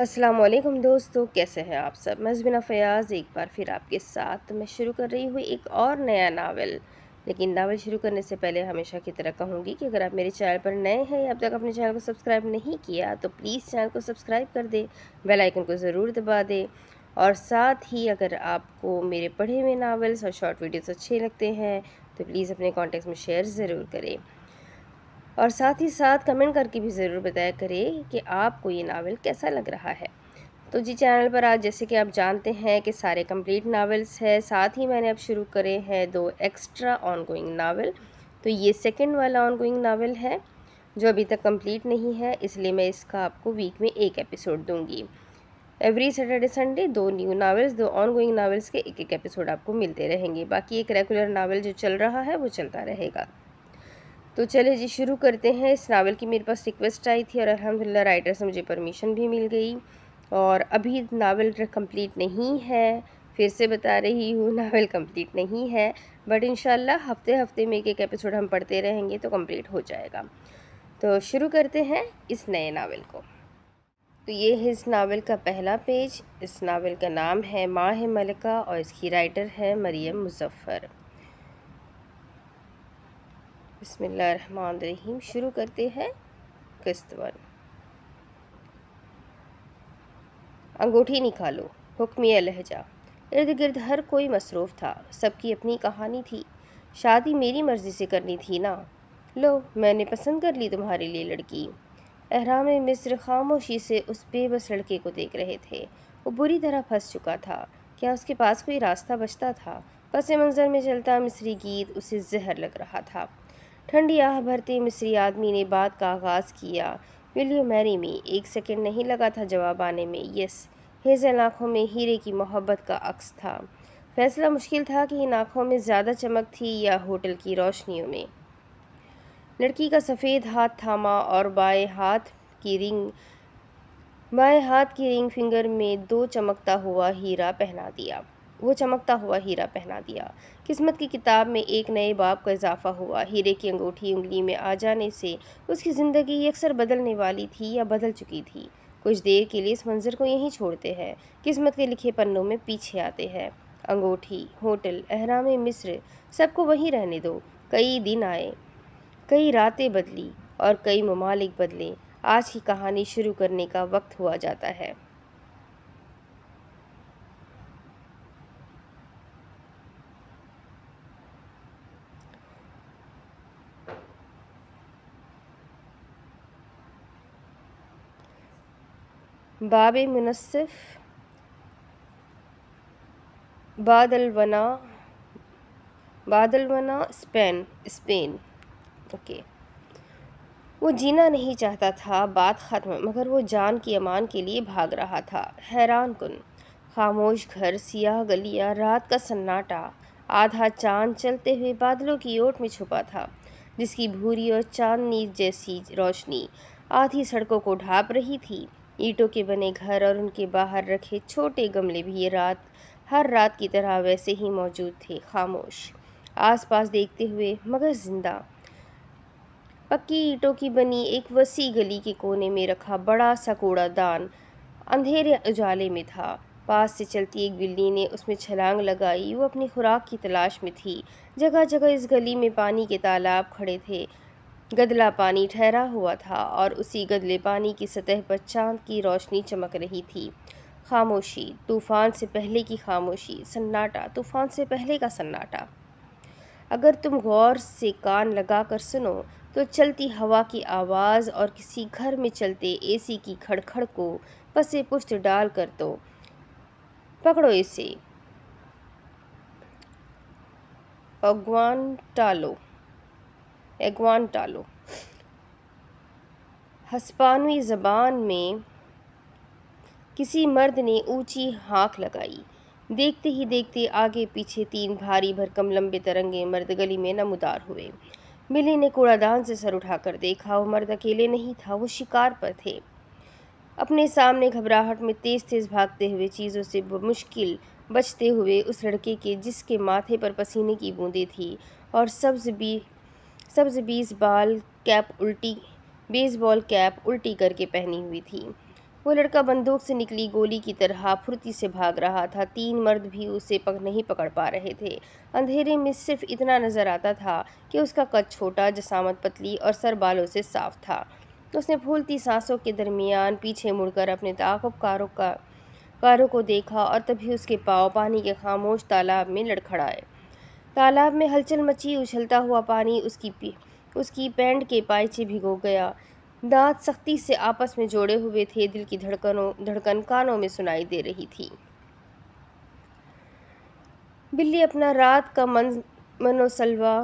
असलम दोस्तों कैसे हैं आप सब मैं फ़याज़ एक बार फिर आपके साथ मैं शुरू कर रही हूँ एक और नया नावल लेकिन नावल शुरू करने से पहले हमेशा की तरह कहूँगी कि अगर आप मेरे चैनल पर नए हैं या अब तक अपने चैनल को सब्सक्राइब नहीं किया तो प्लीज़ चैनल को सब्सक्राइब कर दे बेल आइकन को ज़रूर दबा दे और साथ ही अगर आपको मेरे पढ़े हुए नावल्स और शॉर्ट वीडियोज़ अच्छे लगते हैं तो प्लीज़ अपने कॉन्टेक्ट में शेयर ज़रूर करें और साथ ही साथ कमेंट करके भी ज़रूर बताया करें कि आपको ये नावल कैसा लग रहा है तो जी चैनल पर आज जैसे कि आप जानते हैं कि सारे कंप्लीट नावल्स हैं साथ ही मैंने अब शुरू करे हैं दो एक्स्ट्रा ऑनगोइंग नावल तो ये सेकंड वाला ऑनगोइंग नावल है जो अभी तक कंप्लीट नहीं है इसलिए मैं इसका आपको वीक में एक एपिसोड दूंगी एवरी सैटरडे संडे दो न्यू नावल्स दो ऑन गोइंग नावल्स के एक एक एपिसोड आपको मिलते रहेंगे बाकी एक रेगुलर नावल जो चल रहा है वो चलता रहेगा तो चले जी शुरू करते हैं इस नावल की मेरे पास रिक्वेस्ट आई थी और अलहमदिल्ला राइटर से मुझे परमिशन भी मिल गई और अभी नावल कंप्लीट नहीं है फिर से बता रही हूँ नावल कंप्लीट नहीं है बट इन हफ्ते हफ्ते में एक एक एपिसोड हम पढ़ते रहेंगे तो कंप्लीट हो जाएगा तो शुरू करते हैं इस नए नावल को तो ये है इस नावल का पहला पेज इस नावल का नाम है माँ है मलिका और इसकी राइटर है मरियम मुजफ़र बसमीम शुरू करते हैं किस्त वन अंगूठी निकालो हुक्मिया लहजा इर्द गिर्द हर कोई मसरूफ़ था सबकी अपनी कहानी थी शादी मेरी मर्ज़ी से करनी थी ना लो मैंने पसंद कर ली तुम्हारे लिए लड़की अहराम मिस्र खामोशी से उस बेबस लड़के को देख रहे थे वो बुरी तरह फंस चुका था क्या उसके पास कोई रास्ता बचता था पस मंज़र में चलता मिस्री गीत उसे जहर लग रहा था ठंडी आह भरते मिस्री आदमी ने बात का आगाज़ किया विल यू मैरी मी एक सेकंड नहीं लगा था जवाब आने में यस हेजल आँखों में हीरे की मोहब्बत का अक्स था फैसला मुश्किल था कि इन आँखों में ज़्यादा चमक थी या होटल की रोशनियों में लड़की का सफ़ेद हाथ थामा और बाएं हाथ की रिंग बाएं हाथ की रिंग फिंगर में दो चमकता हुआ हीरा पहना दिया वो चमकता हुआ हीरा पहना दिया किस्मत की किताब में एक नए बाप का इजाफा हुआ हीरे की अंगूठी उंगली में आ जाने से उसकी ज़िंदगी अक्सर बदलने वाली थी या बदल चुकी थी कुछ देर के लिए इस मंज़र को यहीं छोड़ते हैं किस्मत के लिखे पन्नों में पीछे आते हैं अंगूठी होटल अहराम मिस्र सबको वहीं रहने दो कई दिन आए कई रातें बदली और कई ममालिक बदले आज की कहानी शुरू करने का वक्त हुआ जाता है बाब मुनसफ़ बादलवना बादलवना स्पेन स्पेन ओके वो जीना नहीं चाहता था बात ख़त्म मगर वो जान की अमान के लिए भाग रहा था हैरान कन खामोश घर सियाह गलियां रात का सन्नाटा आधा चाँद चलते हुए बादलों की ओट में छुपा था जिसकी भूरी और चांदनी जैसी रोशनी आधी सड़कों को ढाप रही थी ईंटों के बने घर और उनके बाहर रखे छोटे गमले भी ये रात हर रात की तरह वैसे ही मौजूद थे खामोश आसपास देखते हुए मगर जिंदा पक्की ईंटों की बनी एक वसी गली के कोने में रखा बड़ा सा कूड़ादान अंधेरे उजाले में था पास से चलती एक बिल्ली ने उसमें छलांग लगाई वो अपनी खुराक की तलाश में थी जगह जगह इस गली में पानी के तालाब खड़े थे गदला पानी ठहरा हुआ था और उसी गदले पानी की सतह पर चांद की रोशनी चमक रही थी खामोशी तूफ़ान से पहले की खामोशी सन्नाटा तूफ़ान से पहले का सन्नाटा अगर तुम गौर से कान लगा कर सुनो तो चलती हवा की आवाज़ और किसी घर में चलते एसी की खड़खड़ को पसे पुष्ट डाल कर तो पकड़ो इसे अगवान टालो एगवान टालो हस्पानवी ज़बान में किसी मर्द ने ऊंची हाँक लगाई देखते ही देखते आगे पीछे तीन भारी भरकम लंबे तरंगे मर्द गली में नमदार हुए मिली ने कूड़ादान से सर उठाकर देखा वो मर्द अकेले नहीं था वो शिकार पर थे अपने सामने घबराहट में तेज़ तेज़ भागते हुए चीज़ों से मुश्किल बचते हुए उस लड़के के जिसके माथे पर पसीने की बूंदें थी और सब्ज़ भी सब्ज़ बीस बाल कैप उल्टी बेसबॉल कैप उल्टी करके पहनी हुई थी वो लड़का बंदूक से निकली गोली की तरह फुर्ती से भाग रहा था तीन मर्द भी उसे पक नहीं पकड़ पा रहे थे अंधेरे में सिर्फ इतना नज़र आता था कि उसका कद छोटा जसामत पतली और सर बालों से साफ था उसने फूलती सांसों के दरमियान पीछे मुड़कर अपने कारों का कारों को देखा और तभी उसके पाँव पानी के खामोश तालाब में लड़खड़ाए तालाब में हलचल मची उछलता हुआ पानी उसकी पी उसकी पैंट के पायचे भिगो गया दांत सख्ती से आपस में जोड़े हुए थे दिल की धड़कनों धड़कन कानों में सुनाई दे रही थी बिल्ली अपना रात का मन मनोसलवा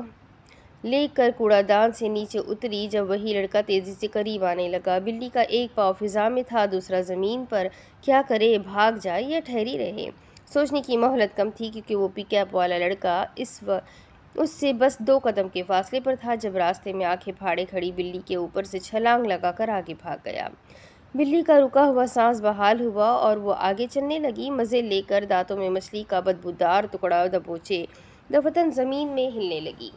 लेकर कूड़ादान से नीचे उतरी जब वही लड़का तेज़ी से करीब आने लगा बिल्ली का एक पाव फिजा में था दूसरा ज़मीन पर क्या करे भाग जाए या ठहरी रहे सोचने की मोहलत कम थी क्योंकि वो पिकअप वाला लड़का इस व उससे बस दो कदम के फासले पर था जब रास्ते में आंखें फाड़े खड़ी बिल्ली के ऊपर से छलांग लगाकर आगे भाग गया बिल्ली का रुका हुआ सांस बहाल हुआ और वो आगे चलने लगी मज़े लेकर दांतों में मछली का बदबूदार टुकड़ा दबोचे दफतन ज़मीन में हिलने लगी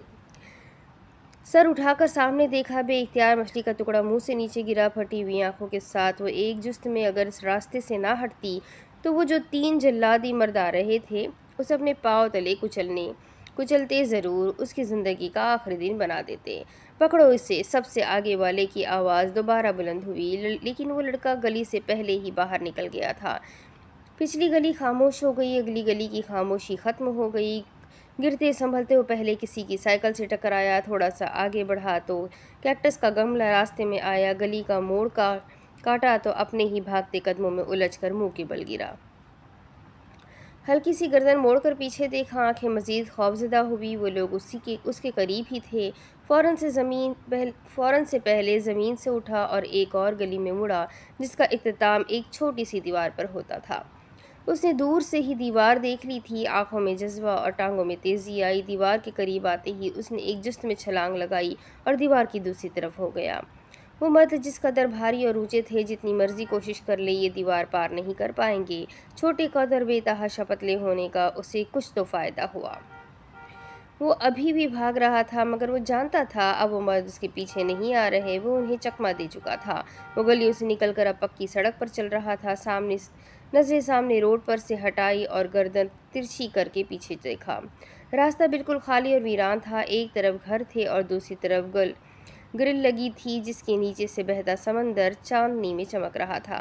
सर उठाकर सामने देखा बे इख्तियार मछली का टुकड़ा मुंह से नीचे गिरा फटी हुई आंखों के साथ वो एक जुस्त में अगर रास्ते से ना हटती तो वो जो तीन जल्लादी मर्द आ रहे थे उसे अपने पाँव तले कुचलने कुचलते ज़रूर उसकी ज़िंदगी का आखिरी दिन बना देते पकड़ो इसे सबसे आगे वाले की आवाज़ दोबारा बुलंद हुई लेकिन वो लड़का गली से पहले ही बाहर निकल गया था पिछली गली खामोश हो गई अगली गली की खामोशी ख़त्म हो गई गिरते संभलते वो पहले किसी की साइकिल से टकराया थोड़ा सा आगे बढ़ा तो कैक्टस का गमला रास्ते में आया गली का मोड़ का काटा तो अपने ही भागते कदमों में उलझकर मुंह के बल गिरा हल्की सी गर्दन मोड़कर पीछे देखा आंखें मजीद खौफजदा हुई वो लोग उसी के उसके करीब ही थे फ़ौरन से ज़मीन पहल फ़ौरन से पहले ज़मीन से उठा और एक और गली में मुड़ा जिसका अख्ताम एक छोटी सी दीवार पर होता था उसने दूर से ही दीवार देख ली थी आंखों में जज्बा और टांगों में तेज़ी आई दीवार के करीब आते ही उसने एक जस्त में छलांग लगाई और दीवार की दूसरी तरफ हो गया वो मर्द जिस कदर भारी और ऊँचे थे जितनी मर्जी कोशिश कर ले ये दीवार पार नहीं कर पाएंगे छोटे कदर बेतहा पतले होने का उसे कुछ तो फ़ायदा हुआ वो अभी भी भाग रहा था मगर वो जानता था अब वो मर्द उसके पीछे नहीं आ रहे वो उन्हें चकमा दे चुका था वो गलियों से निकलकर अब पक्की सड़क पर चल रहा था सामने नज़रें सामने रोड पर से हटाई और गर्दन तिरछी करके पीछे देखा रास्ता बिल्कुल खाली और वीरान था एक तरफ घर थे और दूसरी तरफ गल ग्रिल लगी थी जिसके नीचे से बहता समंदर चांदनी में चमक रहा था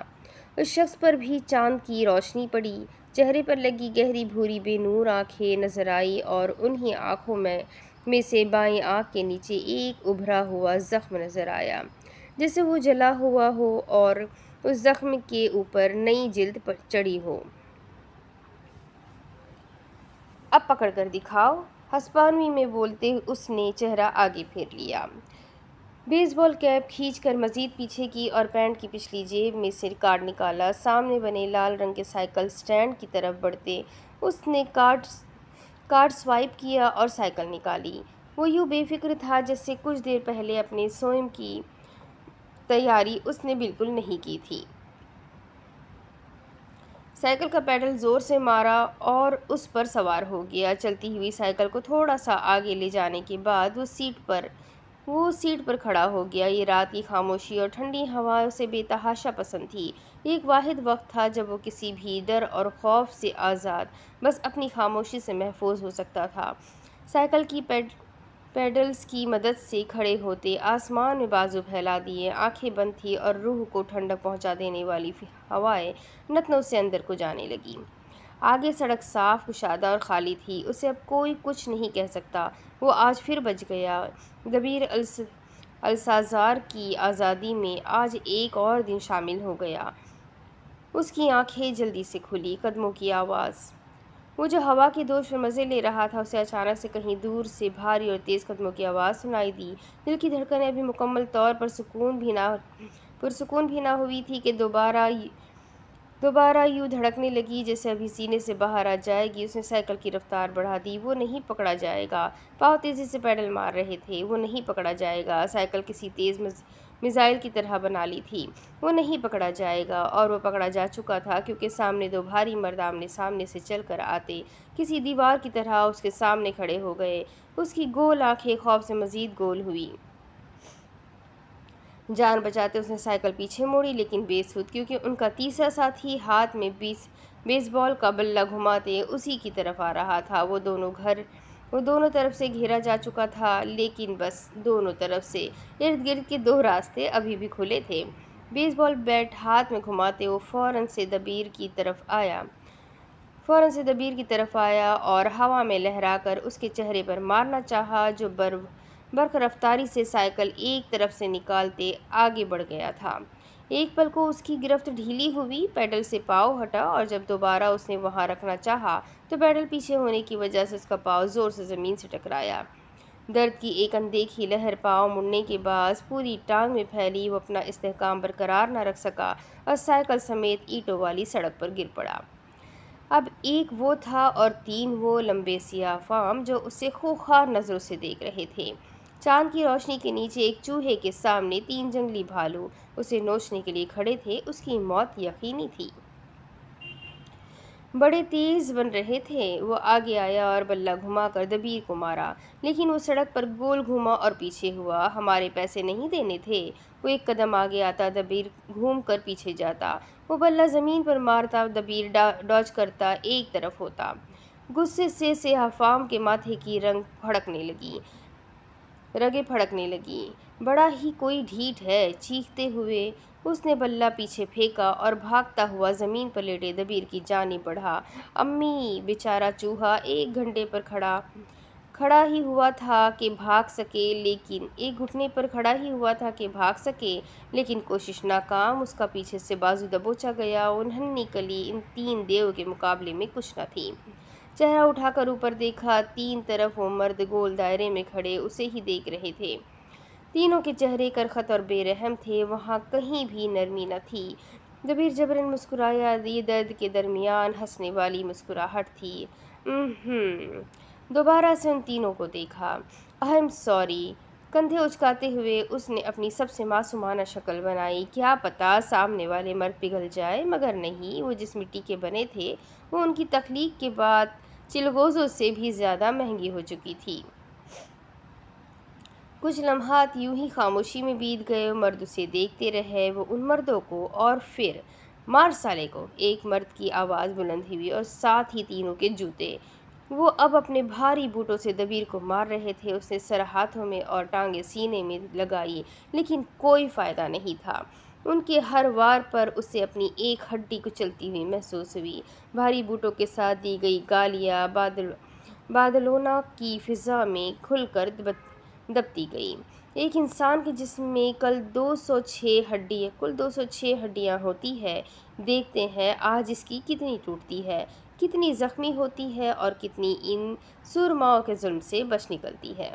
उस शख्स पर भी चांद की रोशनी पड़ी चेहरे पर लगी गहरी भूरी बेनूर आंखें नजर आई और उन्हीं आंखों में में से बाएं आंख के नीचे एक उभरा हुआ ज़ख्म नज़र आया जैसे वो जला हुआ हो और उस ज़ख्म के ऊपर नई जिल्द चढ़ी हो अब पकड़ कर दिखाओ हस्पानवी में बोलते उसने चेहरा आगे फेर लिया बेसबॉल कैप खींचकर मजीद पीछे की और पैंट की पिछली जेब में से कार्ड निकाला सामने बने लाल रंग के साइकिल स्टैंड की तरफ बढ़ते उसने कार्ड कार्ड स्वाइप किया और साइकिल निकाली वो यूँ बेफिक्र था जैसे कुछ देर पहले अपने स्वयं की तैयारी उसने बिल्कुल नहीं की थी साइकिल का पैडल ज़ोर से मारा और उस पर सवार हो गया चलती हुई साइकिल को थोड़ा सा आगे ले जाने के बाद वो सीट पर वो सीट पर खड़ा हो गया ये रात की खामोशी और ठंडी हवा उसे बेतहाशा पसंद थी एक वाद वक्त था जब वो किसी भी डर और खौफ से आज़ाद बस अपनी खामोशी से महफूज हो सकता था साइकिल की पेड पेडल्स की मदद से खड़े होते आसमान में बाजू फैला दिए आंखें बंद थी और रूह को ठंडक पहुंचा देने वाली हवाएं नतनों से अंदर को जाने लगीं आगे सड़क साफ कुशादा और खाली थी उसे अब कोई कुछ नहीं कह सकता वो आज फिर बच गया गबीर अल्स अलसाजार की आज़ादी में आज एक और दिन शामिल हो गया उसकी आंखें जल्दी से खुली कदमों की आवाज़ वो जो हवा के दोष में मज़े ले रहा था उसे अचानक से कहीं दूर से भारी और तेज़ कदमों की आवाज़ सुनाई दी दिल की धड़कनें अभी मुकम्मल तौर पर सुकून भी ना पुरसकून भी ना हुई थी कि दोबारा दोबारा यूँ धड़कने लगी जैसे अभी सीने से बाहर आ जाएगी उसने साइकिल की रफ्तार बढ़ा दी वो नहीं पकड़ा जाएगा पाव तेज़ी से पैडल मार रहे थे वो नहीं पकड़ा जाएगा साइकिल किसी तेज़ मिज़ाइल की तरह बना ली थी वो नहीं पकड़ा जाएगा और वो पकड़ा जा चुका था क्योंकि सामने दो भारी मर्द आमने सामने से चल कर आते किसी दीवार की तरह उसके सामने खड़े हो गए उसकी गोल आंखें खौफ से मज़ीद गोल हुई जान बचाते उसने साइकिल पीछे मोड़ी लेकिन बेसुध क्योंकि उनका तीसरा साथी हाथ में बीस बेसबॉल का बल्ला घुमाते उसी की तरफ आ रहा था वो दोनों घर वो दोनों तरफ से घेरा जा चुका था लेकिन बस दोनों तरफ से इर्द गिर्द के दो रास्ते अभी भी खुले थे बेसबॉल बैट हाथ में घुमाते वो फ़ौरन से दबीर की तरफ आया फ़ौरन से दबीर की तरफ आया और हवा में लहराकर उसके चेहरे पर मारना चाहा जो बर्फ बर्क रफ्तारी से साइकिल एक तरफ से निकालते आगे बढ़ गया था एक पल को उसकी गिरफ्त ढीली हुई पैडल से पाव हटा और जब दोबारा उसने वहाँ रखना चाहा तो पैडल पीछे होने की वजह से उसका पाव ज़ोर से ज़मीन से टकराया दर्द की एक अनदेखी लहर पाव मुड़ने के बाद पूरी टांग में फैली वो अपना इस्तेकाम बरकरार न रख सका और साइकिल समेत ईंटों वाली सड़क पर गिर पड़ा अब एक वो था और तीन वो लंबे सियाह फाम जो उसे खूखार नज़रों से देख रहे थे चांद की रोशनी के नीचे एक चूहे के सामने तीन जंगली भालू उसे नोचने के लिए खड़े थे उसकी मौत यकीनी थी बड़े तेज बन रहे थे वो आगे आया और बल्ला घुमाकर दबीर को मारा लेकिन वो सड़क पर गोल घूमा और पीछे हुआ हमारे पैसे नहीं देने थे वो एक कदम आगे आता दबीर घूम कर पीछे जाता वो बल्ला ज़मीन पर मारता दबीर डॉज करता एक तरफ होता गुस्से से से हफाम के माथे की रंग भड़कने लगी रगे फड़कने लगी बड़ा ही कोई ढीठ है चीखते हुए उसने बल्ला पीछे फेंका और भागता हुआ ज़मीन पर लेटे दबीर की जानी बढ़ा अम्मी बेचारा चूहा एक घंटे पर खड़ा खड़ा ही हुआ था कि भाग सके लेकिन एक घुटने पर खड़ा ही हुआ था कि भाग सके लेकिन कोशिश नाकाम उसका पीछे से बाजू दबोचा गया और कली इन तीन देव के मुकाबले में कुछ न थी चेहरा उठाकर ऊपर देखा तीन तरफ वो मर्द गोल दायरे में खड़े उसे ही देख रहे थे तीनों के चेहरे करखत और बेरहम थे वहाँ कहीं भी नरमी न थी जबीर जबरन मुस्कुराया ये दर्द के दरमियान हंसने वाली मुस्कुराहट थी दोबारा से उन तीनों को देखा आई एम सॉरी कंधे उचकाते हुए उसने अपनी सबसे मासूमाना शक्ल बनाई क्या पता सामने वाले मर्द पिघल जाए मगर नहीं वो जिस मिट्टी के बने थे वो उनकी तख्लीक के बाद चिलगोज़ों से भी ज़्यादा महंगी हो चुकी थी कुछ लम्हात यूं ही खामोशी में बीत गए मर्द उसे देखते रहे वो उन मर्दों को और फिर मार साले को एक मर्द की आवाज़ बुलंद हुई और साथ ही तीनों के जूते वो अब अपने भारी बूटों से दबीर को मार रहे थे उसने सर हाथों में और टांगे सीने में लगाई लेकिन कोई फ़ायदा नहीं था उनके हर वार पर उसे अपनी एक हड्डी कुचलती हुई महसूस हुई भारी बूटों के साथ दी गई गालियाँ बादल बादलोना की फ़िज़ा में खुलकर दबती गई एक इंसान के जिसम में कल 206 हड्डी कुल 206 हड्डियां होती है देखते हैं आज इसकी कितनी टूटती है कितनी ज़ख्मी होती है और कितनी इन सुरमाओं के जुल्म से बच निकलती है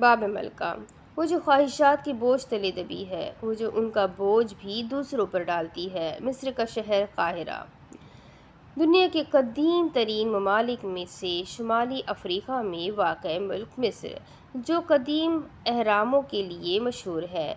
बाब मलका वो जो ख्वाहिशात की बोझ तले दबी है वो जो उनका बोझ भी दूसरों पर डालती है मिस्र का शहर काहिरा दुनिया के कदीम तरीन ममालिक में से शुमाली अफ्रीका में वाक़ मुल्क मिस्र जो कदीम अहरामों के लिए मशहूर है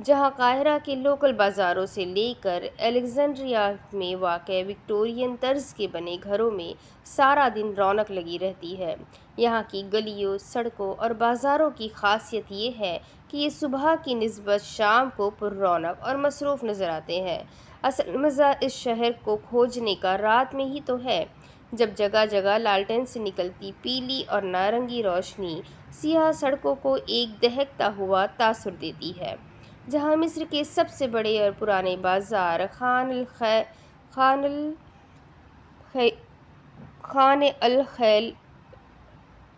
जहाँ काहिरा के लोकल बाज़ारों से लेकर अलेक्ज़ेंड्रिया में वाक़ विक्टोरियन तर्ज के बने घरों में सारा दिन रौनक लगी रहती है यहाँ की गलियों सड़कों और बाज़ारों की खासियत ये है कि ये सुबह की नस्बत शाम को पुरौनक और मसरूफ़ नज़र आते हैं असल मज़ा इस शहर को खोजने का रात में ही तो है जब जगह जगह लालटेन से निकलती पीली और नारंगी रोशनी सियाह सड़कों को एक दहकता हुआ तासर देती है जहाँ मिस्र के सबसे बड़े और पुराने बाज़ार खान ख़ै खान खान अल खैल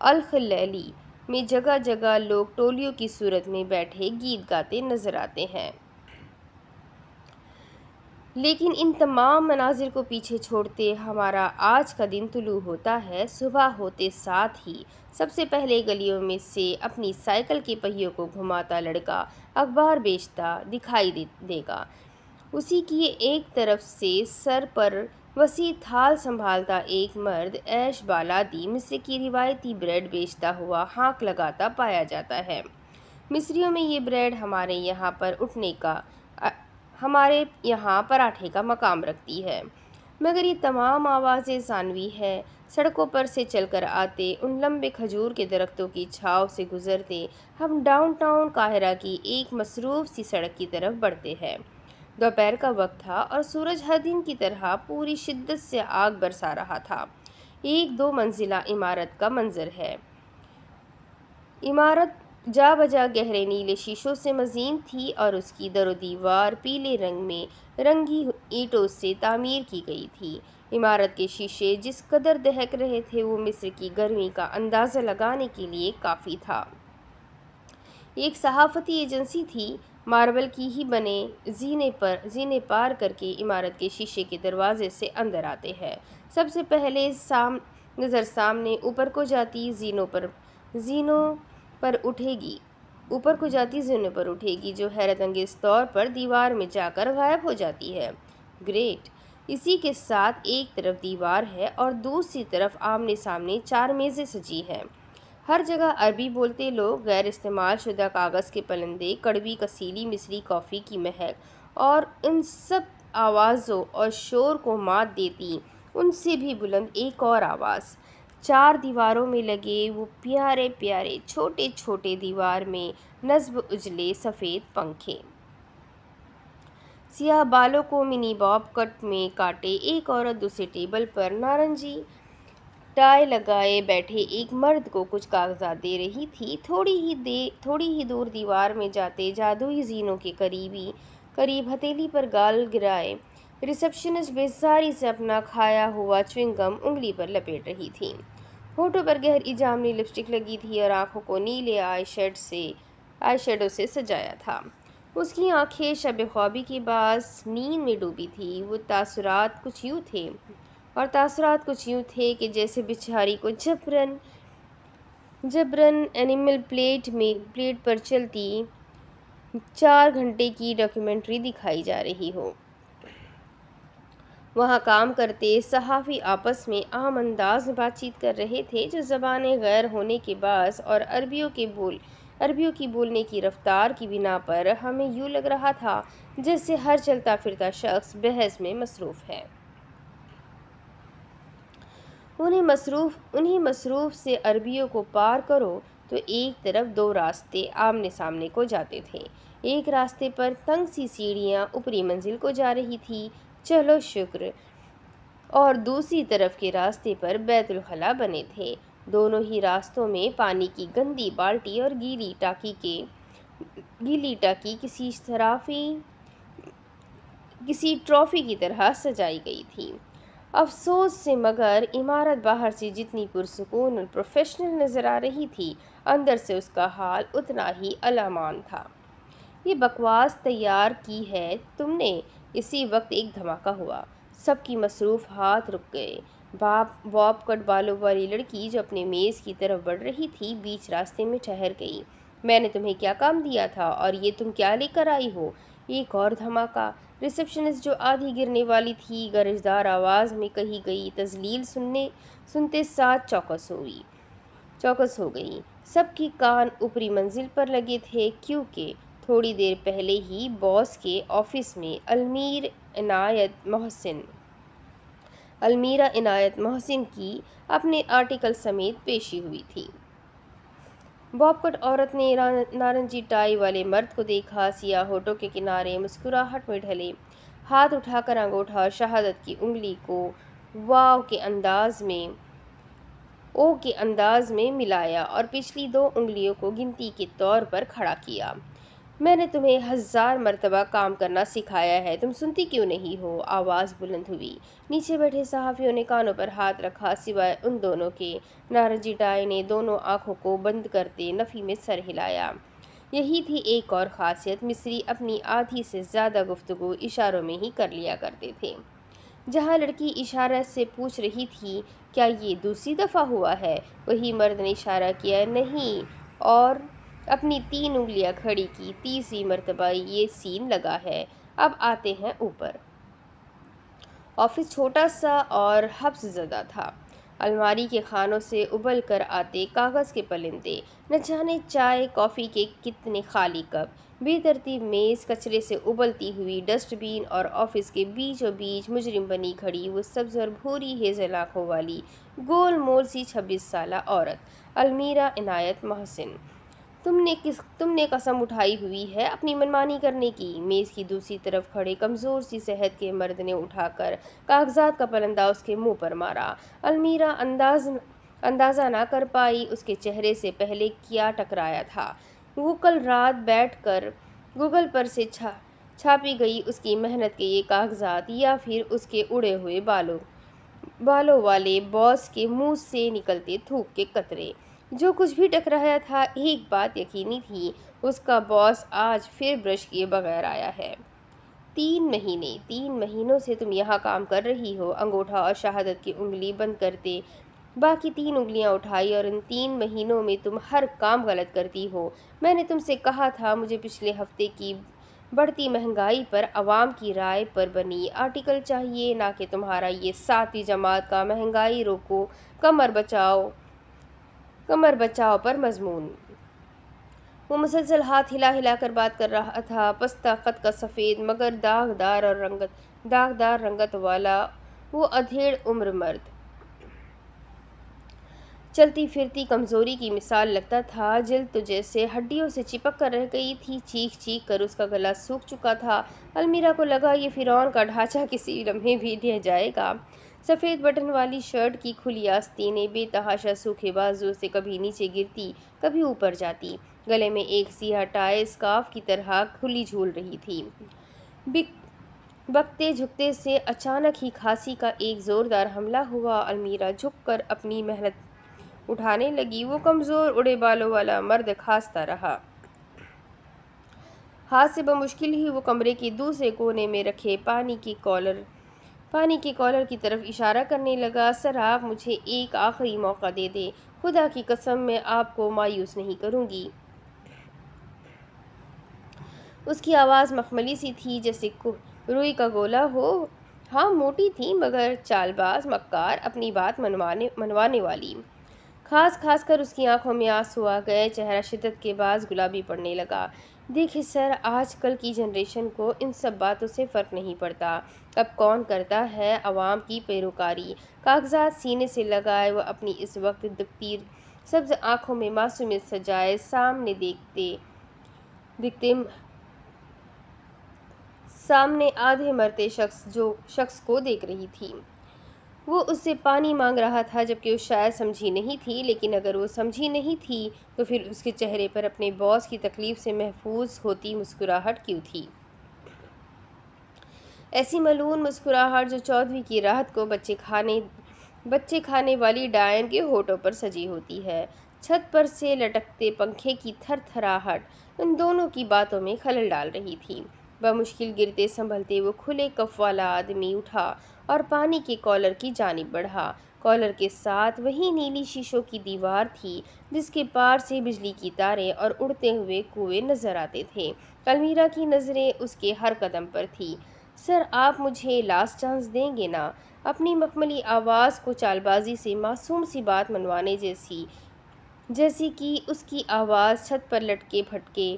अलखलैली में जगह जगह लोग टोलियों की सूरत में बैठे गीत गाते नज़र आते हैं लेकिन इन तमाम मनाजिर को पीछे छोड़ते हमारा आज का दिन तुलू होता है सुबह होते साथ ही सबसे पहले गलियों में से अपनी साइकिल के पहियों को घुमाता लड़का अखबार बेचता दिखाई दे देगा उसी की एक तरफ से सर पर वसी थाल संभालता एक मर्द ऐश बालादी मिस्र की रिवायती ब्रेड बेचता हुआ हाँक लगाता पाया जाता है मिस्रियों में ये ब्रेड हमारे यहाँ पर उठने का आ, हमारे यहाँ पराठे का मकाम रखती है मगर ये तमाम आवाज़ें सानवी है सड़कों पर से चलकर आते उन लंबे खजूर के दरख्तों की छाव से गुज़रते हम डाउनटाउन काहिरा की एक मसरूफ़ सी सड़क की तरफ बढ़ते हैं दोपहर का वक्त था और सूरज हर दिन की तरह पूरी शिद्दत से आग बरसा रहा था एक दो मंजिला इमारत का मंजर है इमारत जा बजा गहरे नीले शीशों से मजीन थी और उसकी दर दीवार पीले रंग में रंगी ईंटों से तामीर की गई थी इमारत के शीशे जिस कदर दहक रहे थे वो मिस्र की गर्मी का अंदाज़ा लगाने के लिए काफ़ी था एक सहाफ़ती एजेंसी थी मार्बल की ही बने जीने पर जीने पार करके इमारत के शीशे के दरवाजे से अंदर आते हैं सबसे पहले साम नज़र सामने ऊपर को जाती जीनों पर जीनों पर उठेगी ऊपर को जाती जीनों पर उठेगी जो हैरत अंगेज तौर पर दीवार में जाकर गायब हो जाती है ग्रेट इसी के साथ एक तरफ दीवार है और दूसरी तरफ आमने सामने चार मेज़ें सजी हैं हर जगह अरबी बोलते लोग गैर इस्तेमाल शुदा कागज़ के पलंदे कड़वी कसीली मिसरी कॉफ़ी की महक और इन सब आवाज़ों और शोर को मात देती उनसे भी बुलंद एक और आवाज़ चार दीवारों में लगे वो प्यारे प्यारे छोटे छोटे दीवार में नस्ब उजले सफ़ेद पंखे सियाह बालों को मिनी बॉब कट में काटे एक औरत दूसरे टेबल पर नारंगी टाई लगाए बैठे एक मर्द को कुछ कागजात दे रही थी थोड़ी ही दे थोड़ी ही दूर दीवार में जाते जादुई जीनों के करीबी करीब हथेली पर गाल गिराए रिसेप्शनिस्ट बेसारी से अपना खाया हुआ च्विंगम उंगली पर लपेट रही थी होठों पर गहरी जामनी लिपस्टिक लगी थी और आंखों को नीले आई शेड से आई शेडो से सजाया था उसकी आंखें शब ख्वाबी के बाद नींद में डूबी थी वो तासुरात कुछ यूँ थे और तासरात कुछ यूँ थे कि जैसे बिछारी को जबरन जबरन एनिमल प्लेट में प्लेट पर चलती चार घंटे की डॉक्यूमेंट्री दिखाई जा रही हो वहाँ काम करते सहाफ़ी आपस में आम अंदाज में बातचीत कर रहे थे जो ज़बान गैर होने के बाद और अरबियों के बोल अरबियों की बोलने की रफ्तार की बिना पर हमें यूँ लग रहा था जैसे हर चलता फिरता शख्स बहस में मसरूफ़ है उन्हें मसरूफ उन्हीं मसरूफ से अरबियों को पार करो तो एक तरफ दो रास्ते आमने सामने को जाते थे एक रास्ते पर तंग सी सीढ़ियाँ ऊपरी मंजिल को जा रही थी चलो शुक्र और दूसरी तरफ के रास्ते पर बैतुलखला बने थे दोनों ही रास्तों में पानी की गंदी बाल्टी और गीली टाकी के गीली टाकी किसी सराफी किसी ट्रॉफ़ी की तरह सजाई गई थी अफसोस से मगर इमारत बाहर से जितनी पुरसकून और प्रोफेशनल नज़र आ रही थी अंदर से उसका हाल उतना ही अलामान था ये बकवास तैयार की है तुमने इसी वक्त एक धमाका हुआ सबकी मसरूफ़ हाथ रुक गए बाप बॉप कट बालों वाली लड़की जो अपने मेज़ की तरफ बढ़ रही थी बीच रास्ते में ठहर गई मैंने तुम्हें क्या काम दिया था और ये तुम क्या लेकर आई हो एक और धमाका रिसेप्शनिस्ट जो आधी गिरने वाली थी गरजदार आवाज़ में कही गई तजलील सुनने सुनते साथ चौकस हुई चौकस हो गई सबकी कान ऊपरी मंजिल पर लगे थे क्योंकि थोड़ी देर पहले ही बॉस के ऑफिस में अलमीर इनायत मोहसिन अलमीरा इनायत मोहसिन की अपने आर्टिकल समेत पेशी हुई थी बॉबकट औरत ने नारंगी टाई वाले मर्द को देखा सिया होठों के किनारे मुस्कुराहट में ढले हाथ उठाकर अंगूठा शहादत की उंगली को वाव के अंदाज में ओ के अंदाज में मिलाया और पिछली दो उंगलियों को गिनती के तौर पर खड़ा किया मैंने तुम्हें हज़ार मरतबा काम करना सिखाया है तुम सुनती क्यों नहीं हो आवाज़ बुलंद हुई नीचे बैठे सहाफ़ियों ने कानों पर हाथ रखा सिवाय उन दोनों के नारजी डाय ने दोनों आँखों को बंद करते नफ़ी में सर हिलाया यही थी एक और ख़ासियत मिस्री अपनी आधी से ज़्यादा गुफ्तु इशारों में ही कर लिया करते थे जहाँ लड़की इशारा से पूछ रही थी क्या ये दूसरी दफ़ा हुआ है वही मर्द ने इशारा किया नहीं और अपनी तीन उंगलियां खड़ी की तीसरी मरतबा ये सीन लगा है अब आते हैं ऊपर ऑफिस छोटा सा और हफ्स ज़्यादा था अलमारी के खानों से उबल कर आते कागज़ के पलिंदे न जाने चाय कॉफ़ी के कितने खाली कप बेतरतीब मेज़ कचरे से उबलती हुई डस्टबिन और ऑफिस के बीचों बीच मुजरिम बनी खड़ी वो सब्ज़ और भूरी हेजल आँखों वाली गोल मोल सी छब्बीस साल औरत अलमीरा इनायत महसिन तुमने किस तुमने कसम उठाई हुई है अपनी मनमानी करने की मेज़ की दूसरी तरफ खड़े कमज़ोर सी सेहत के मर्द ने उठाकर कागजात का पलंदा उसके मुंह पर मारा अलमीरा अंदाज अंदाज़ा ना कर पाई उसके चेहरे से पहले क्या टकराया था वो कल रात बैठकर गूगल पर से छा छापी गई उसकी मेहनत के ये कागजात या फिर उसके उड़े हुए बालों बालों वाले बॉस के मुंह से निकलते थूक के कतरे जो कुछ भी टकराया था एक बात यकीनी थी उसका बॉस आज फिर ब्रश किए बगैर आया है तीन महीने तीन महीनों से तुम यहाँ काम कर रही हो अंगूठा और शहादत की उंगली बंद करते बाकी तीन उंगलियाँ उठाई और इन तीन महीनों में तुम हर काम गलत करती हो मैंने तुमसे कहा था मुझे पिछले हफ्ते की बढ़ती महंगाई पर आवाम की राय पर बनी आर्टिकल चाहिए ना कि तुम्हारा ये सातवीं जमात का महंगाई रोको कमर बचाओ कमर बचाव पर मजमून वो मुसलसल हाथ हिला हिला कर बात कर रहा था पस्ता ख़त का सफ़ेद मगर दागदार और रंगत दागदार रंगत वाला वो अधेड़ उम्र मर्द चलती फिरती कमज़ोरी की मिसाल लगता था जल तो जैसे हड्डियों से चिपक कर रह गई थी चीख चीख कर उसका गला सूख चुका था अलमीरा को लगा ये फ़िरौन का ढांचा किसी लम्हे भी दिया जाएगा सफ़ेद बटन वाली शर्ट की खुली आस्तीनें बेतहाशा सूखे बाजू से कभी नीचे गिरती कभी ऊपर जाती गले में एक सिया टाई स्काफ की तरह खुली झूल रही थी बकते झुकते से अचानक ही खांसी का एक ज़ोरदार हमला हुआ अलमीरा झुककर अपनी मेहनत उठाने लगी वो कमज़ोर उड़े बालों वाला मर्द खांसता रहा हाथ से बमुश्किल ही वो कमरे के दूसरे कोने में रखे पानी की कॉलर पानी के कॉलर की तरफ इशारा करने लगा सर आप मुझे एक आखिरी मौका दे दे खुदा की कसम मैं आपको मायूस नहीं करूँगी उसकी आवाज़ मखमली सी थी जैसे रुई का गोला हो हाँ मोटी थी मगर चालबाज मक्कार अपनी बात मनवाने मनवाने वाली खास खास कर उसकी आंखों में आंसू आ गए चेहरा शिदत के बाद गुलाबी पड़ने लगा देखिए सर आजकल की जनरेशन को इन सब बातों से फ़र्क नहीं पड़ता अब कौन करता है आवाम की पैरोकारी कागजात सीने से लगाए वह अपनी इस वक्त दफ्तीर सब्ज आँखों में मासूमियत सजाए सामने देखते दिखते सामने आधे मरते शख्स जो शख्स को देख रही थी वो उससे पानी मांग रहा था जबकि वो शायद समझी नहीं थी लेकिन अगर वो समझी नहीं थी तो फिर उसके चेहरे पर अपने बॉस की तकलीफ़ से महफूज होती मुस्कुराहट क्यों थी ऐसी मलून मुस्कुराहट जो चौधरी की राहत को बच्चे खाने बच्चे खाने वाली डायन के होठों पर सजी होती है छत पर से लटकते पंखे की थरथराहट उन दोनों की बातों में खलल डाल रही थी बमुश्किल गिरते संभलते वो खुले कफ वाला आदमी उठा और पानी के कॉलर की जानब बढ़ा कॉलर के साथ वही नीली शीशों की दीवार थी जिसके पार से बिजली की तारें और उड़ते हुए कुएं नज़र आते थे अलमीरा की नज़रें उसके हर कदम पर थी सर आप मुझे लास्ट चांस देंगे ना अपनी मखमली आवाज़ को चालबाजी से मासूम सी बात मनवाने जैसी जैसे कि उसकी आवाज़ छत पर लटके फटके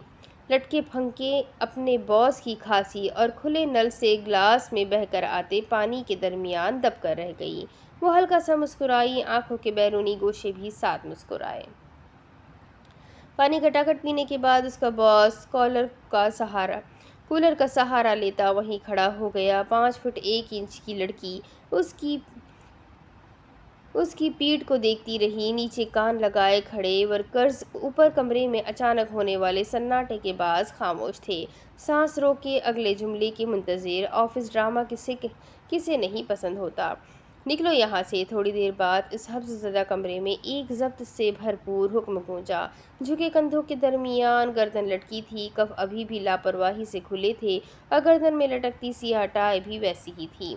लटके फंके अपने बॉस की खांसी और खुले नल से ग्लास में बहकर आते पानी के दरमियान दबकर रह गई वो हल्का सा मुस्कुराई आंखों के बैरूनी गोशे भी साथ मुस्कुराए पानी घटाघट पीने के बाद उसका बॉस कॉलर का सहारा कूलर का सहारा लेता वहीं खड़ा हो गया पाँच फुट एक इंच की लड़की उसकी उसकी पीठ को देखती रही नीचे कान लगाए खड़े वर्कर्स ऊपर कमरे में अचानक होने वाले सन्नाटे के बाद खामोश थे सांस रोक के अगले जुमले के मुंतजिर ऑफिस ड्रामा किसे किसे नहीं पसंद होता निकलो यहाँ से थोड़ी देर बाद इस जदा कमरे में एक जब्त से भरपूर हुक्म गूंजा झुके कंधों के दरमियान गर्दन लटकी थी कफ अभी भी लापरवाही से खुले थे और गर्दन में लटकती सियाह भी वैसी ही थी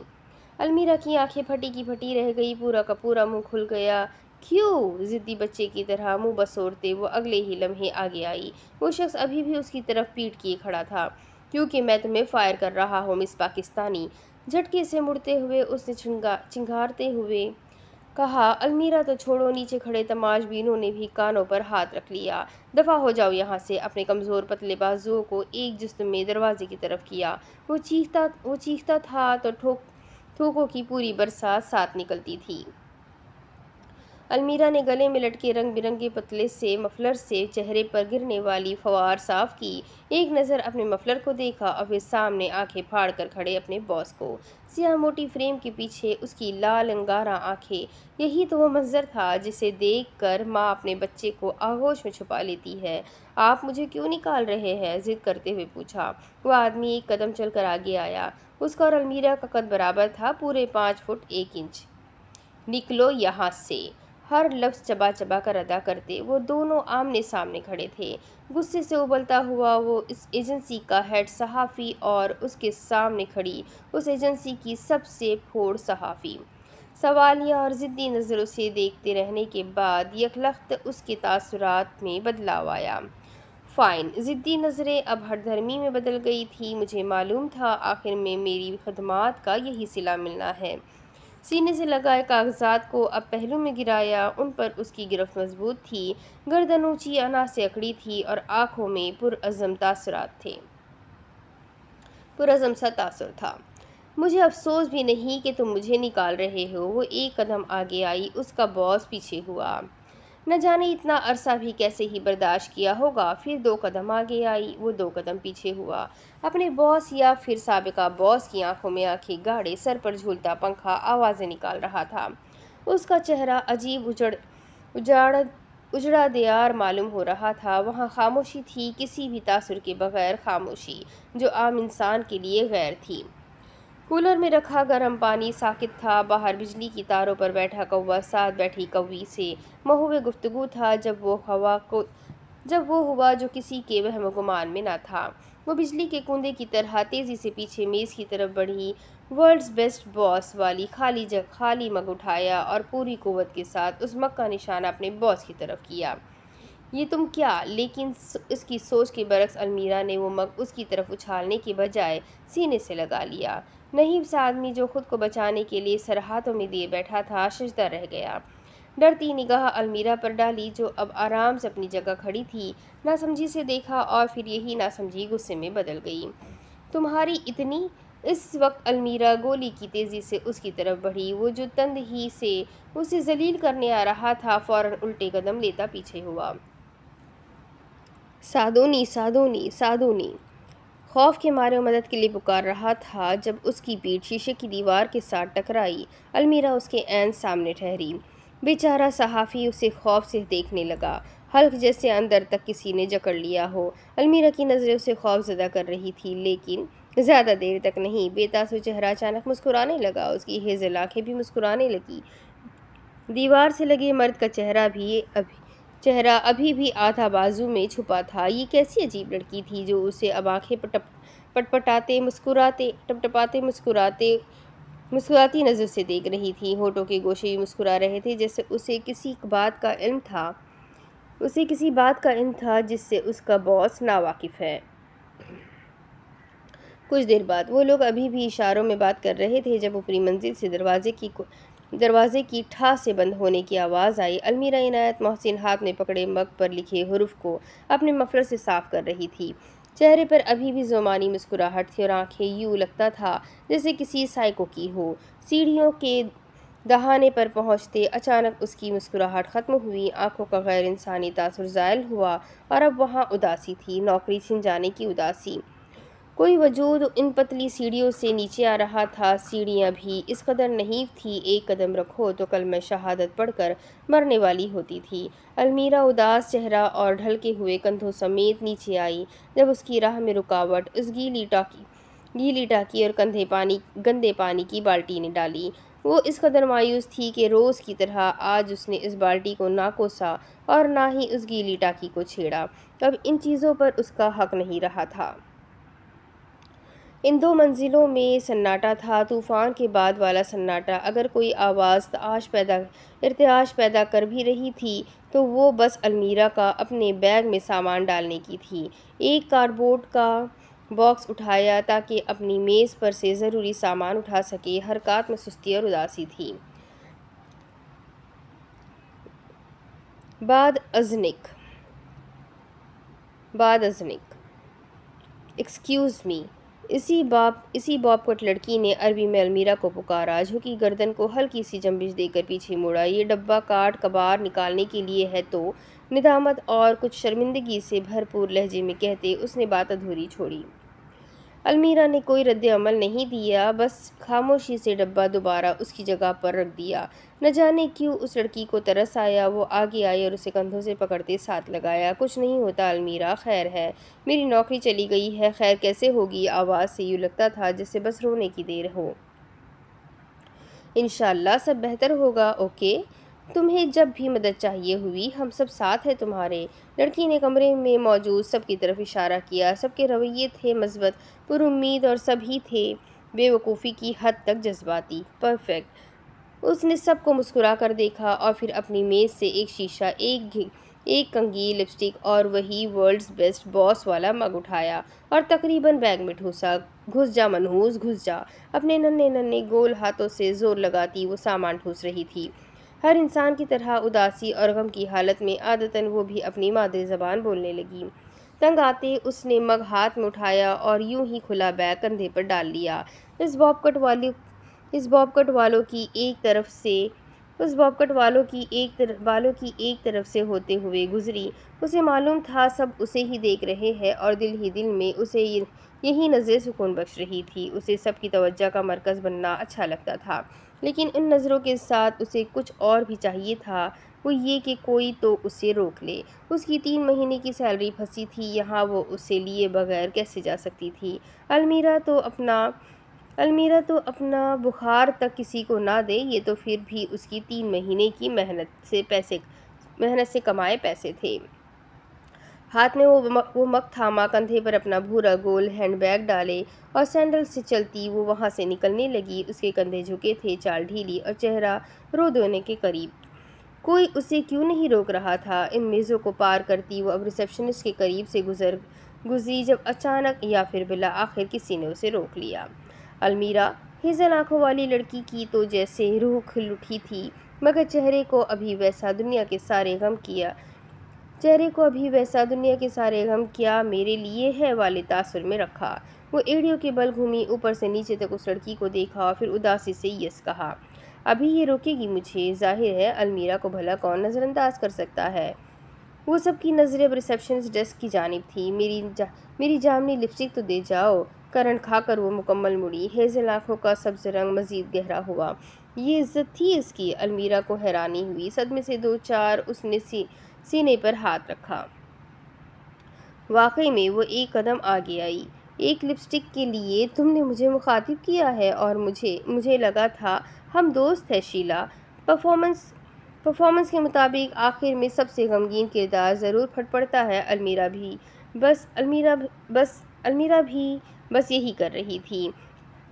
अलमीरा की आंखें फटी की फटी रह गई पूरा का पूरा मुंह खुल गया क्यों ज़िद्दी बच्चे की तरह मुंह बसोरते वो अगले ही लम्हे आगे आई वो शख्स अभी भी उसकी तरफ पीट किए खड़ा था क्योंकि मैं तुम्हें फायर कर रहा हूँ मिस पाकिस्तानी झटके से मुड़ते हुए उसने छिंगा चिंगारते हुए कहा अलमीरा तो छोड़ो नीचे खड़े तमाशबीनों ने भी कानों पर हाथ रख लिया दफ़ा हो जाओ यहाँ से अपने कमज़ोर पतले बाजुओं को एक जुस्त में दरवाजे की तरफ किया वो चीखता वो चीखता था तो ठोक थूकों की पूरी बरसात साथ निकलती थी अलमीरा ने गले में लटके रंग बिरंगे पतले से मफलर से चेहरे पर गिरने वाली फवार साफ की एक नज़र अपने मफलर को देखा और फिर सामने आंखें फाड़ कर खड़े अपने बॉस को सिया मोटी फ्रेम के पीछे उसकी लाल अंगारा आंखें यही तो वो मंजर था जिसे देखकर माँ अपने बच्चे को आगोश में छुपा लेती है आप मुझे क्यों निकाल रहे हैं जिद करते हुए पूछा वह आदमी एक कदम कर आगे आया उसका और अलमीरा का कद बराबर था पूरे पाँच फुट एक इंच निकलो यहाँ से हर लफ्ज़ चबा चबा कर अदा करते वो दोनों आमने सामने खड़े थे गुस्से से उबलता हुआ वो इस एजेंसी का हेड सहाफ़ी और उसके सामने खड़ी उस एजेंसी की सबसे फोड़ सहाफ़ी सवालिया और ज़िद्दी नज़रों से देखते रहने के बाद यकलख्त उसके तसरत में बदलाव आया फ़ाइन ज़िद्दी नज़रें अब हर धर्मी में बदल गई थी मुझे मालूम था आखिर में मेरी खदमात का यही सिला मिलना है सीने से लगाए कागजात को अब पहलू में गिराया उन पर उसकी गिरफ्त मजबूत थी गर्दन ऊंची अना से अकड़ी थी और आंखों में पुरज़म तासरात थे पुरज़म सा तासर था मुझे अफसोस भी नहीं कि तुम मुझे निकाल रहे हो वो एक कदम आगे आई उसका बॉस पीछे हुआ न जाने इतना अरसा भी कैसे ही बर्दाश्त किया होगा फिर दो कदम आगे आई वो दो कदम पीछे हुआ अपने बॉस या फिर सबका बॉस की आंखों में आंखें गाड़े सर पर झूलता पंखा आवाज़ें निकाल रहा था उसका चेहरा अजीब उजड़ उजाड़ उजड़ा दियार मालूम हो रहा था वहाँ खामोशी थी किसी भी तासर के बगैर खामोशी जो आम इंसान के लिए गैर थी कूलर में रखा गर्म पानी साकित था बाहर बिजली की तारों पर बैठा कौवा साथ बैठी कौवी से महुवे गुफ्तगु था जब वो हवा को जब वो हुआ जो किसी के वहम गुमान में ना था वो बिजली के कूदे की तरह तेज़ी से पीछे मेज़ की तरफ बढ़ी वर्ल्ड्स बेस्ट बॉस वाली खाली जग खाली मग उठाया और पूरी कुवत के साथ उस मग का निशाना अपने बॉस की तरफ किया ये तुम क्या लेकिन उसकी सोच के बरक्स अलमीरा ने वो मग उसकी तरफ उछालने के बजाय सीने से लगा लिया नहीं उस आदमी जो खुद को बचाने के लिए सरहातों में दिए बैठा था शिशदा रह गया डरती निगाह अलमीरा पर डाली जो अब आराम से अपनी जगह खड़ी थी ना समझी से देखा और फिर यही ना समझी गुस्से में बदल गई तुम्हारी इतनी इस वक्त अलमीरा गोली की तेज़ी से उसकी तरफ बढ़ी वो जो तंद ही से उसे जलील करने आ रहा था फ़ौर उल्टे कदम लेता पीछे हुआ साधोनी साधोनी साधोनी खौफ के मारे मदद के लिए पुकार रहा था जब उसकी पीठ शीशे की दीवार के साथ टकराई अलमीरा उसके ऐन सामने ठहरी बेचारा सहाफ़ी उसे खौफ से देखने लगा हल्क जैसे अंदर तक किसी ने जकड़ लिया हो अलमीरा की नज़रें उसे खौफ ज़दा कर रही थी लेकिन ज़्यादा देर तक नहीं बेतासु चेहरा अचानक मुस्कुराने लगा उसकी हेजल आँखें भी मुस्कुराने लगी दीवार से लगे मर्द का चेहरा भी अभी चेहरा अभी भी आधा बाजू में छुपा था ये कैसी अजीब लड़की थी जो उसे अब आँखें पटप पटपटाते मुस्कुराते टपटपाते मुस्कुराते मुस्कुराती नज़र से देख रही थी होठों के गोशे भी मुस्कुरा रहे थे जैसे उसे किसी बात का इल्म था उसे किसी बात का इल्म था जिससे उसका बॉस नावाकिफ़ है कुछ देर बाद वो लोग अभी भी इशारों में बात कर रहे थे जब ऊपरी मंजिल से दरवाजे की दरवाजे की ठा से बंद होने की आवाज़ आई अलमीरा इनायत मोहसिन हाथ में पकड़े मग पर लिखे हरूफ को अपने मफलर से साफ कर रही थी चेहरे पर अभी भी जोमानी मुस्कुराहट थी और आंखें यूँ लगता था जैसे किसी साइको की हो सीढ़ियों के दहाने पर पहुंचते अचानक उसकी मुस्कुराहट ख़त्म हुई आंखों का गैर इंसानी तासर ज़ायल हुआ और अब वहाँ उदासी थी नौकरी छिन जाने की उदासी कोई वजूद इन पतली सीढ़ियों से नीचे आ रहा था सीढ़ियाँ भी इस कदर नहीं थी एक कदम रखो तो कल मैं शहादत पढ़कर मरने वाली होती थी अलमीरा उदास चेहरा और ढलके हुए कंधों समेत नीचे आई जब उसकी राह में रुकावट उस गीली टाकी गीली टाकी और कंधे पानी गंदे पानी की बाल्टी ने डाली वो इस कदर मायूस थी कि रोज़ की तरह आज उसने इस बाल्टी को ना कोसा और ना ही उस गीली टाकी को छेड़ा अब इन चीज़ों पर उसका हक नहीं रहा था इन दो मंजिलों में सन्नाटा था तूफ़ान के बाद वाला सन्नाटा अगर कोई आवाज़ आश पैदा इरतहाश पैदा कर भी रही थी तो वो बस अलमीरा का अपने बैग में सामान डालने की थी एक कार्डबोर्ड का बॉक्स उठाया ताकि अपनी मेज़ पर से ज़रूरी सामान उठा सके हरकत में सुस्ती और उदासी थी बाद अजनिक बाद अजनिक एक्सक्यूज़ मी इसी बाप इसी बाप कट लड़की ने अरबी में अलमीरा को पुकारा जो कि गर्दन को हल्की सी जम्बिश देकर पीछे मुड़ा ये डब्बा काट कबार निकालने के लिए है तो निदामत और कुछ शर्मिंदगी से भरपूर लहजे में कहते उसने बात अधूरी छोड़ी अलमीरा ने कोई रद्द अमल नहीं दिया बस खामोशी से डब्बा दोबारा उसकी जगह पर रख दिया न जाने क्यों उस लड़की को तरस आया वो आगे आई और उसे कंधों से पकड़ते साथ लगाया कुछ नहीं होता अलमीरा खैर है मेरी नौकरी चली गई है खैर कैसे होगी आवाज़ से यूँ लगता था जैसे बस रोने की देर हो इन सब बेहतर होगा ओके तुम्हें जब भी मदद चाहिए हुई हम सब साथ हैं तुम्हारे लड़की ने कमरे में मौजूद सब की तरफ इशारा किया सबके रवैये थे मजबत पर उम्मीद और सभी थे बेवकूफ़ी की हद तक जज्बाती परफेक्ट उसने सबको मुस्कुरा कर देखा और फिर अपनी मेज़ से एक शीशा एक एक कंगी लिपस्टिक और वही वर्ल्ड्स बेस्ट बॉस वाला मग उठाया और तकरीबन बैग में ठूसा घुस जा मनहूस घुस जा अपने नन्हे नन्हे गोल हाथों से ज़ोर लगाती वो सामान ठूस रही थी हर इंसान की तरह उदासी और गम की हालत में आदतन वो भी अपनी मादरी ज़बान बोलने लगी तंग आते उसने मग हाथ में उठाया और यूं ही खुला बैग कंधे पर डाल लिया इस बॉबकट वाली इस बॉबकट वालों की एक तरफ से उस बॉबकट वालों की एक तर, बालों की एक तरफ से होते हुए गुजरी उसे मालूम था सब उसे ही देख रहे हैं और दिल ही दिल में उसे यही नज़र सुकून बख्श रही थी उसे सबकी तवज्जा का मरकज़ बनना अच्छा लगता था लेकिन इन नज़रों के साथ उसे कुछ और भी चाहिए था वो ये कि कोई तो उसे रोक ले उसकी तीन महीने की सैलरी फंसी थी यहाँ वो उसे लिए बगैर कैसे जा सकती थी अलमीरा तो अपना अलमीरा तो अपना बुखार तक किसी को ना दे ये तो फिर भी उसकी तीन महीने की मेहनत से पैसे मेहनत से कमाए पैसे थे हाथ में वो वो मक थामा कंधे पर अपना भूरा गोल हैंडबैग डाले और सैंडल से चलती वो वहाँ से निकलने लगी उसके कंधे झुके थे चाल ढीली और चेहरा रो दोने के करीब कोई उसे क्यों नहीं रोक रहा था इन मेज़ों को पार करती वो अब रिसेप्शनिस्ट के करीब से गुजर गुजरी जब अचानक या फिर बिला आखिर किसी ने उसे रोक लिया अलमीरा हिजन आँखों वाली लड़की की तो जैसे रूह खिल उठी थी मगर चेहरे को अभी वैसा दुनिया के सारे गम किया चेहरे को अभी वैसा दुनिया के सारे गम किया मेरे लिए है वाले तासर में रखा वो एड़ियों के बल घूमी ऊपर से नीचे तक उस लड़की को देखा और फिर उदासी से यस कहा अभी ये रोकेगी मुझे जाहिर है अलमीरा को भला कौन नज़रअंदाज कर सकता है वो सबकी नज़रें अब डेस्क की जानब थी मेरी जा मेरी जामनी लिपस्टिक तो दे जाओ करण खाकर वो मुकम्मल मुड़ी हेजल आँखों का सब्ज़ रंग मज़ीद गहरा हुआ ये इज्जत थी इसकी अलमीरा को हैरानी हुई सदमे से दो चार उसने सी सीने पर हाथ रखा वाकई में वो एक कदम आगे आई एक लिपस्टिक के लिए तुमने मुझे मुखातिब किया है और मुझे मुझे लगा था हम दोस्त हैं शीला परफॉर्मेंस परफॉर्मेंस के मुताबिक आखिर में सबसे गमगीन किरदार ज़रूर फट पड़ता है अलमीरा भी बस अलमीरा बस अलमीरा भी बस यही कर रही थी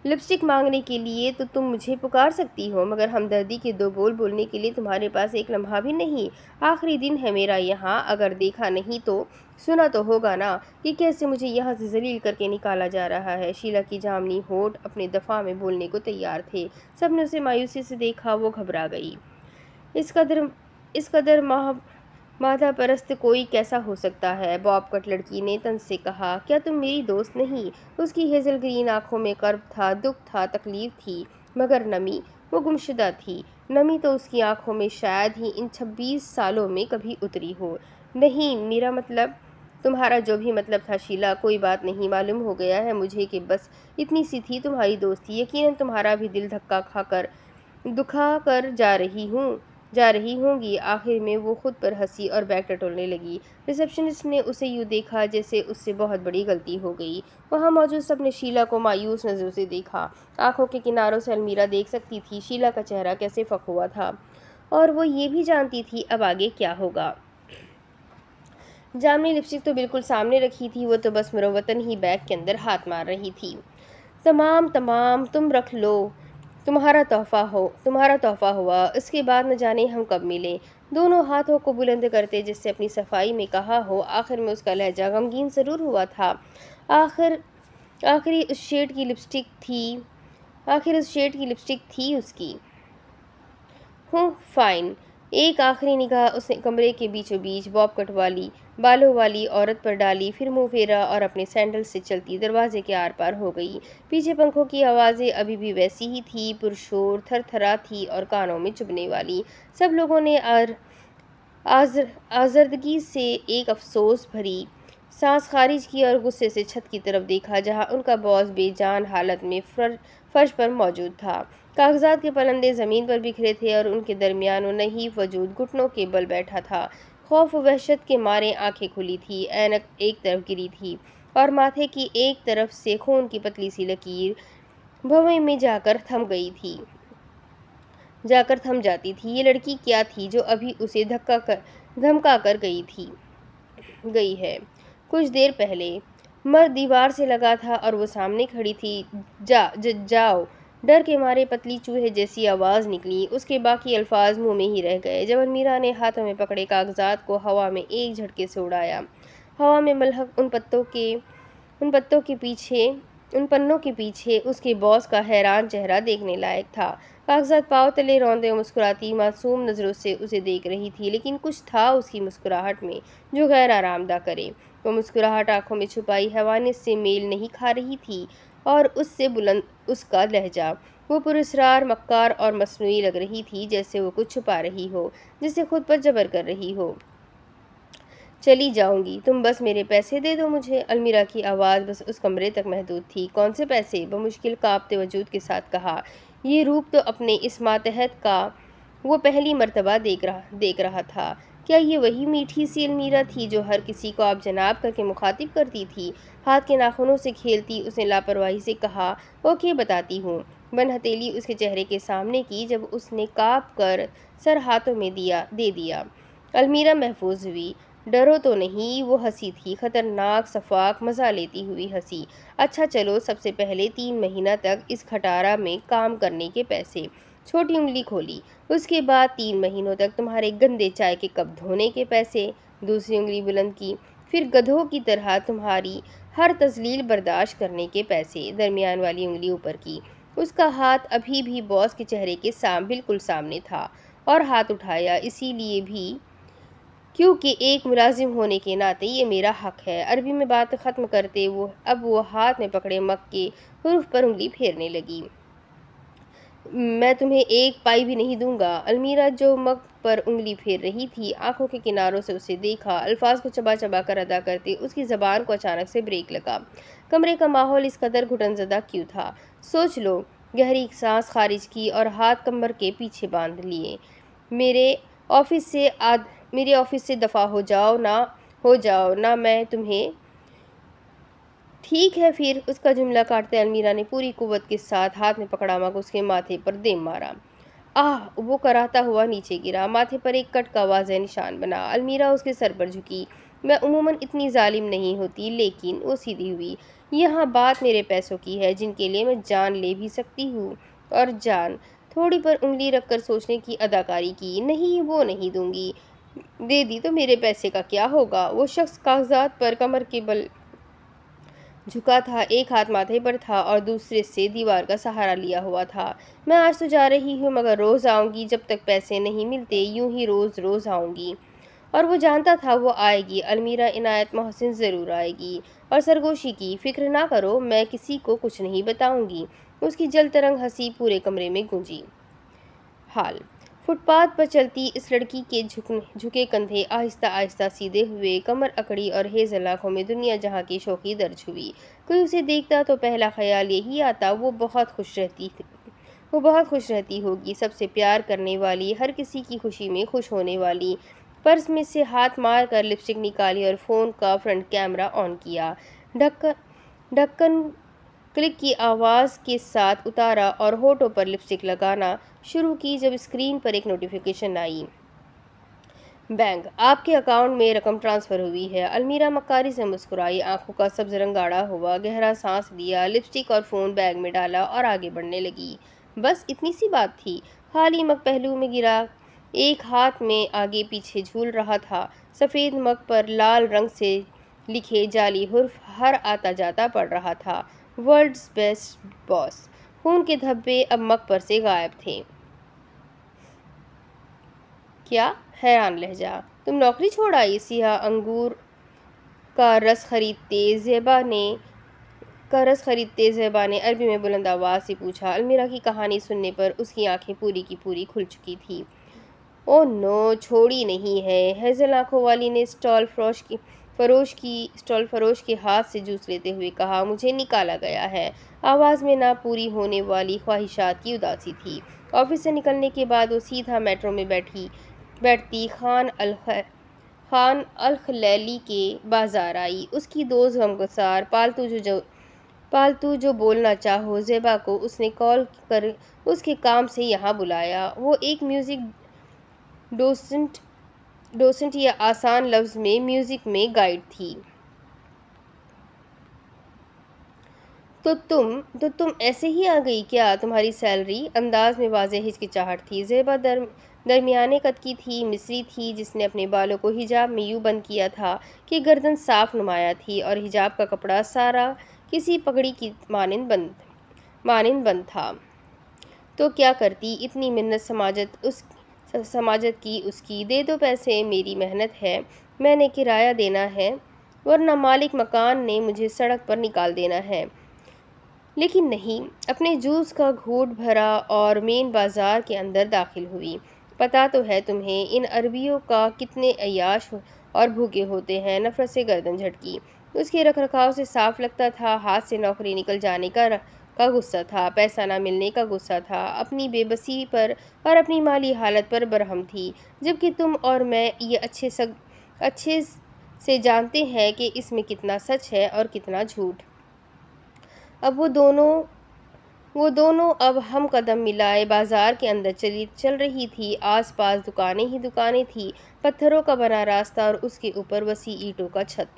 लिपस्टिक मांगने के लिए तो तुम मुझे पुकार सकती हो मगर हमदर्दी के दो बोल बोलने के लिए तुम्हारे पास एक लम्हा भी नहीं आखिरी दिन है मेरा यहाँ अगर देखा नहीं तो सुना तो होगा ना कि कैसे मुझे यहाँ से जलील करके निकाला जा रहा है शीला की जामनी होठ अपने दफ़ा में बोलने को तैयार थे सबने उसे मायूसी से देखा वो घबरा गई इस कदर इस कदर माह माधा परस्त कोई कैसा हो सकता है बॉब कट लड़की ने तन से कहा क्या तुम मेरी दोस्त नहीं उसकी हेजल ग्रीन आंखों में कर्ब था दुख था तकलीफ थी मगर नमी वो गुमशुदा थी नमी तो उसकी आंखों में शायद ही इन छब्बीस सालों में कभी उतरी हो नहीं मेरा मतलब तुम्हारा जो भी मतलब था शीला कोई बात नहीं मालूम हो गया है मुझे कि बस इतनी सी थी तुम्हारी दोस्ती यकीन तुम्हारा भी दिल धक्का खाकर दुखा कर जा रही हूँ जा रही होंगी आखिर में वो खुद पर हंसी और बैग टटोलने लगी रिसेप्शनिस्ट ने उसे यूँ देखा जैसे उससे बहुत बड़ी गलती हो गई वहाँ मौजूद सब ने शीला को मायूस नज़रों से देखा आंखों के किनारों से अलमीरा देख सकती थी शीला का चेहरा कैसे फक हुआ था और वो ये भी जानती थी अब आगे क्या होगा जामनी लिपस्टिक तो बिल्कुल सामने रखी थी वो तो बस मरोवतन ही बैग के अंदर हाथ मार रही थी तमाम तमाम तुम रख लो तुम्हारा तोहफ़ा हो तुम्हारा तोहफ़ा हुआ उसके बाद न जाने हम कब मिले दोनों हाथों को बुलंद करते जिससे अपनी सफाई में कहा हो आखिर में उसका लहजा गमगीन ज़रूर हुआ था आखिर आखिरी उस शेड की लिपस्टिक थी आखिर उस शेड की लिपस्टिक थी उसकी हूँ फाइन एक आखिरी निगाह उसने कमरे के बीचों बीच बॉब कट वाली बालों वाली औरत पर डाली फिर मुंह फेरा और अपने सैंडल से चलती दरवाजे के आर पार हो गई पीछे पंखों की आवाज़ें अभी भी वैसी ही थी पुरशोर थरथरा थी और कानों में चुभने वाली सब लोगों ने आर आजर आजर्दगी से एक अफसोस भरी सांस खारिज की और गुस्से से छत की तरफ देखा जहां उनका बॉस बेजान हालत में फर, फर्श पर मौजूद था कागजात के परंदे ज़मीन पर बिखरे थे और उनके दरमियान वो नहीं वजूद घुटनों के बल बैठा था खौफ वहशत के मारे आंखें खुली थी ऐनक एक तरफ गिरी थी और माथे की एक तरफ से खून की पतली सी लकीर भवे में जाकर थम गई थी जाकर थम जाती थी ये लड़की क्या थी जो अभी उसे धक्का कर धमका कर गई थी गई है कुछ देर पहले मर दीवार से लगा था और वो सामने खड़ी थी जा, ज, जाओ डर के मारे पतली चूहे जैसी आवाज़ निकली उसके बाकी अल्फाज मुंह में ही रह गए जब अलमीरा ने हाथों में पकड़े कागजात को हवा में एक झटके से उड़ाया हवा में मलहक उन पत्तों के उन पत्तों के पीछे उन पन्नों के पीछे उसके बॉस का हैरान चेहरा देखने लायक था कागजात पाव तले रौंदे मुस्कुराती मासूम नज़रों से उसे देख रही थी लेकिन कुछ था उसकी मुस्कुराहट में जो गैर आरामदा करे वो मुस्कुराहट आँखों में छुपाई हैवानियत से मेल नहीं खा रही थी और उससे बुलंद उसका लहजा वो पुरस्ार मक्कार और मसनू लग रही थी जैसे वो कुछ छुपा रही हो जिसे खुद पर जबर कर रही हो चली जाऊंगी तुम बस मेरे पैसे दे दो मुझे अलमीरा की आवाज़ बस उस कमरे तक महदूद थी कौन से पैसे मुश्किल कापते वजूद के साथ कहा ये रूप तो अपने इस मातहत का वो पहली मरतबा देख रहा देख रहा था क्या ये वही मीठी सी अलमीरा थी जो हर किसी को आप जनाब करके मुखातिब करती थी हाथ के नाखूनों से खेलती उसने लापरवाही से कहा ओके बताती हूँ बन हथेली उसके चेहरे के सामने की जब उसने काँप कर सर हाथों में दिया दे दिया अलमीरा महफूज हुई डरो तो नहीं वो हंसी थी ख़तरनाक सफाक मज़ा लेती हुई हंसी अच्छा चलो सबसे पहले तीन महीना तक इस खटारा में काम करने के पैसे छोटी उंगली खोली उसके बाद तीन महीनों तक तुम्हारे गंदे चाय के कप धोने के पैसे दूसरी उंगली बुलंद की फिर गधों की तरह तुम्हारी हर तजलील बर्दाश्त करने के पैसे दरमियान वाली उंगली ऊपर की उसका हाथ अभी भी बॉस के चेहरे के साम बिल्कुल सामने था और हाथ उठाया इसीलिए भी क्योंकि एक मुलाजिम होने के नाते ये मेरा हक है अरबी में बात ख़त्म करते वो अब वो हाथ में पकड़े मक के हरूफ पर उंगली फेरने लगी मैं तुम्हें एक पाई भी नहीं दूंगा अलमीरा जो मग पर उंगली फेर रही थी आंखों के किनारों से उसे देखा अल्फाज को चबा चबा कर अदा करते उसकी ज़बान को अचानक से ब्रेक लगा कमरे का माहौल इस कदर घुटनजदा क्यों था सोच लो गहरी सांस खारिज की और हाथ कमर के पीछे बांध लिए मेरे ऑफिस से आद मेरे ऑफिस से दफ़ा हो जाओ ना हो जाओ ना मैं तुम्हें ठीक है फिर उसका जुमला काटते अलमीरा ने पूरी कुवत के साथ हाथ में पकड़ा माँ को उसके माथे पर दे मारा आह वो कराता हुआ नीचे गिरा माथे पर एक कट का वाजह निशान बना अलमीरा उसके सर पर झुकी मैं उमूमन इतनी जालिम नहीं होती लेकिन वो सीधी हुई यहाँ बात मेरे पैसों की है जिनके लिए मैं जान ले भी सकती हूँ और जान थोड़ी पर उंगली रखकर सोचने की अदाकारी की नहीं वो नहीं दूंगी दे दी तो मेरे पैसे का क्या होगा वो शख्स कागजात पर कमर के बल झुका था एक हाथ माथे पर था और दूसरे से दीवार का सहारा लिया हुआ था मैं आज तो जा रही हूँ मगर रोज़ आऊँगी जब तक पैसे नहीं मिलते यूं ही रोज़ रोज़ आऊँगी और वो जानता था वो आएगी अलमीरा इनायत मोहसिन ज़रूर आएगी और सरगोशी की फ़िक्र ना करो मैं किसी को कुछ नहीं बताऊँगी उसकी जल तरंग हंसी पूरे कमरे में गूंजी हाल फुटपाथ पर चलती इस लड़की के झुकने झुके कंधे आहिस्ता आहिस्ता सीधे हुए कमर अकड़ी और हेज़ लाखों में दुनिया जहाँ की शौकी दर्ज हुई कोई उसे देखता तो पहला ख्याल यही आता वो बहुत खुश रहती वो बहुत खुश रहती होगी सबसे प्यार करने वाली हर किसी की खुशी में खुश होने वाली पर्स में से हाथ मार कर लिपस्टिक निकाली और फ़ोन का फ्रंट कैमरा ऑन किया ढक्कन ढक्कन क्लिक की आवाज़ के साथ उतारा और होठों पर लिपस्टिक लगाना शुरू की जब स्क्रीन पर एक नोटिफिकेशन आई बैंक आपके अकाउंट में रकम ट्रांसफ़र हुई है अलमीरा मकारी से मुस्कुराई आंखों का सब्ज रंग गाढ़ा हुआ गहरा सांस लिया लिपस्टिक और फ़ोन बैग में डाला और आगे बढ़ने लगी बस इतनी सी बात थी खाली मग पहलू में गिरा एक हाथ में आगे पीछे झूल रहा था सफ़ेद मग पर लाल रंग से लिखे जाली हर्फ हर आता जाता पड़ रहा था वर्ल्ड बेस्ट बॉस खून के धब्बे अब मकबर से गायब थे क्या हैरान लहजा तुम नौकरी छोड़ आई सिया अंगूर का रस खरीदते जेबा ने का रस खरीदते जेबा ने अरबी में बुलंद आवाज़ से पूछा अलमीरा की कहानी सुनने पर उसकी आंखें पूरी की पूरी खुल चुकी थी ओ नो छोड़ी नहीं है हैजल आंखों वाली ने स्टॉल फ्रॉश की फरोश की स्टॉल फरोश के हाथ से जूस लेते हुए कहा मुझे निकाला गया है आवाज़ में ना पूरी होने वाली ख्वाहिशात की उदासी थी ऑफिस से निकलने के बाद वो सीधा मेट्रो में बैठी बैठती खान अल खान अलखलैली के बाज़ार आई उसकी दोस्त गमगसार पालतू जो, जो पालतू जो बोलना चाहो जेबा को उसने कॉल कर उसके काम से यहाँ बुलाया वो एक म्यूज़िक डोसेंट डोसेंट यह आसान लफ्ज़ में म्यूज़िक में गाइड थी तो तुम तो तुम ऐसे ही आ गई क्या तुम्हारी सैलरी अंदाज में वाज हिचकिचाहट थी जेबा दर दरमियाने कद की थी मिस्री थी जिसने अपने बालों को हिजाब में यूँ बंद किया था कि गर्दन साफ नुमाया थी और हिजाब का कपड़ा सारा किसी पगड़ी की मानंद बंद मानंद बंद था तो क्या करती इतनी मिन्नत समाजत उस समाजत की उसकी दे दो पैसे मेरी मेहनत है मैंने किराया देना है वरना मालिक मकान ने मुझे सड़क पर निकाल देना है लेकिन नहीं अपने जूस का घूट भरा और मेन बाज़ार के अंदर दाखिल हुई पता तो है तुम्हें इन अरबियों का कितने अयाश और भूखे होते हैं नफ़रत से गर्दन झटकी उसके रखरखाव से साफ लगता था हाथ से नौकरी निकल जाने का का गुस्सा था पैसा ना मिलने का गुस्सा था अपनी बेबसी पर और अपनी माली हालत पर बरहम थी जबकि तुम और मैं ये अच्छे सग अच्छे से जानते हैं कि इसमें कितना सच है और कितना झूठ अब वो दोनों वो दोनों अब हम कदम मिलाए बाज़ार के अंदर चली चल रही थी आसपास दुकानें ही दुकानें थी पत्थरों का बना रास्ता और उसके ऊपर वसी ईंटों का छत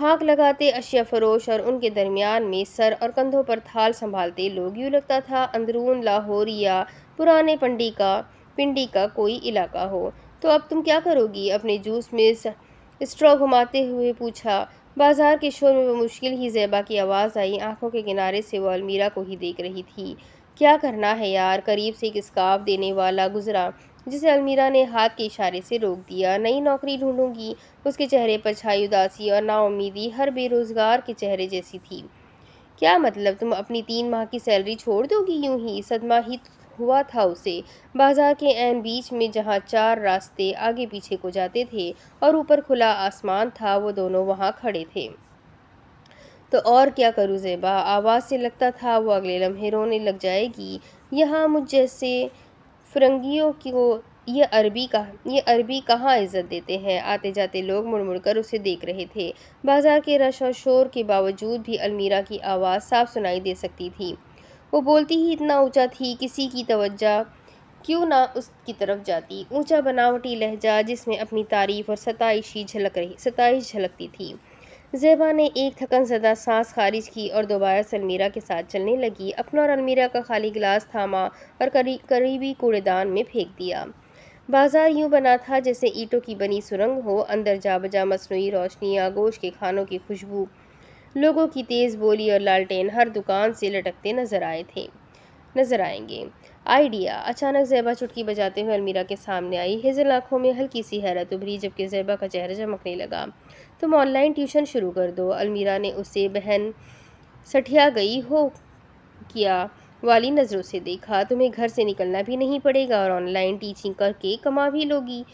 हाँक लगाते अशिया फरोश और उनके दरमियान में सर और कंधों पर थाल संभालते लोग यूँ लगता था अंदरून लाहौर या पुराने पंडी का पिंडी का कोई इलाका हो तो अब तुम क्या करोगी अपने जूस में स्ट्रॉ घुमाते हुए पूछा बाजार के शोर में वो मुश्किल ही जैबा की आवाज़ आई आंखों के किनारे से वो अलमीरा को ही देख रही थी क्या करना है यार करीब से एक स्काफ देने वाला गुजरा जिसे अलमीरा ने हाथ के इशारे से रोक दिया नई नौकरी ढूंढूंगी उसके चेहरे पर छाई उदासी और नाउमीदी हर बेरोज़गार के चेहरे जैसी थी क्या मतलब तुम अपनी तीन माह की सैलरी छोड़ दोगी यूं ही सदमा ही हुआ था उसे बाजार के एन बीच में जहाँ चार रास्ते आगे पीछे को जाते थे और ऊपर खुला आसमान था वो दोनों वहाँ खड़े थे तो और क्या करूँ जेबा आवाज़ से लगता था वो अगले लम्हे रोने लग जाएगी यहाँ मुझ जैसे फ़िरंगियों को यह अरबी का ये अरबी कहाँ इज्जत देते हैं आते जाते लोग मुड़ कर उसे देख रहे थे बाजार के रश और शोर के बावजूद भी अलमीरा की आवाज़ साफ सुनाई दे सकती थी वो बोलती ही इतना ऊंचा थी किसी की तवज्जा क्यों ना उसकी तरफ जाती ऊंचा बनावटी लहजा जिसमें अपनी तारीफ और सताइशी झलक रही सताइश झलकती थी जेबा ने एक थकन सदा सांस खारिज की और दोबारा से अलमीरा के साथ चलने लगी अपना और अलमीरा का खाली गिलास थामा और करी, करीबी कूड़ेदान में फेंक दिया बाजार यूं बना था जैसे ईंटों की बनी सुरंग हो अंदर जा बजा मसनू रोशनी आगोश के खानों की खुशबू लोगों की तेज़ बोली और लालटेन हर दुकान से लटकते नजर आए थे नजर आएंगे आइडिया अचानक जैबा चुटकी बजाते हुए अलमीरा के सामने आई हेजल आंखों में हल्की सी हैरत उभरी जबकि जैबा का चेहरा चमकने लगा तुम ऑनलाइन ट्यूशन शुरू कर दो अलमीरा ने उसे बहन सठिया गई हो किया वाली नज़रों से देखा तुम्हें घर से निकलना भी नहीं पड़ेगा और ऑनलाइन टीचिंग करके कमा भी लोगी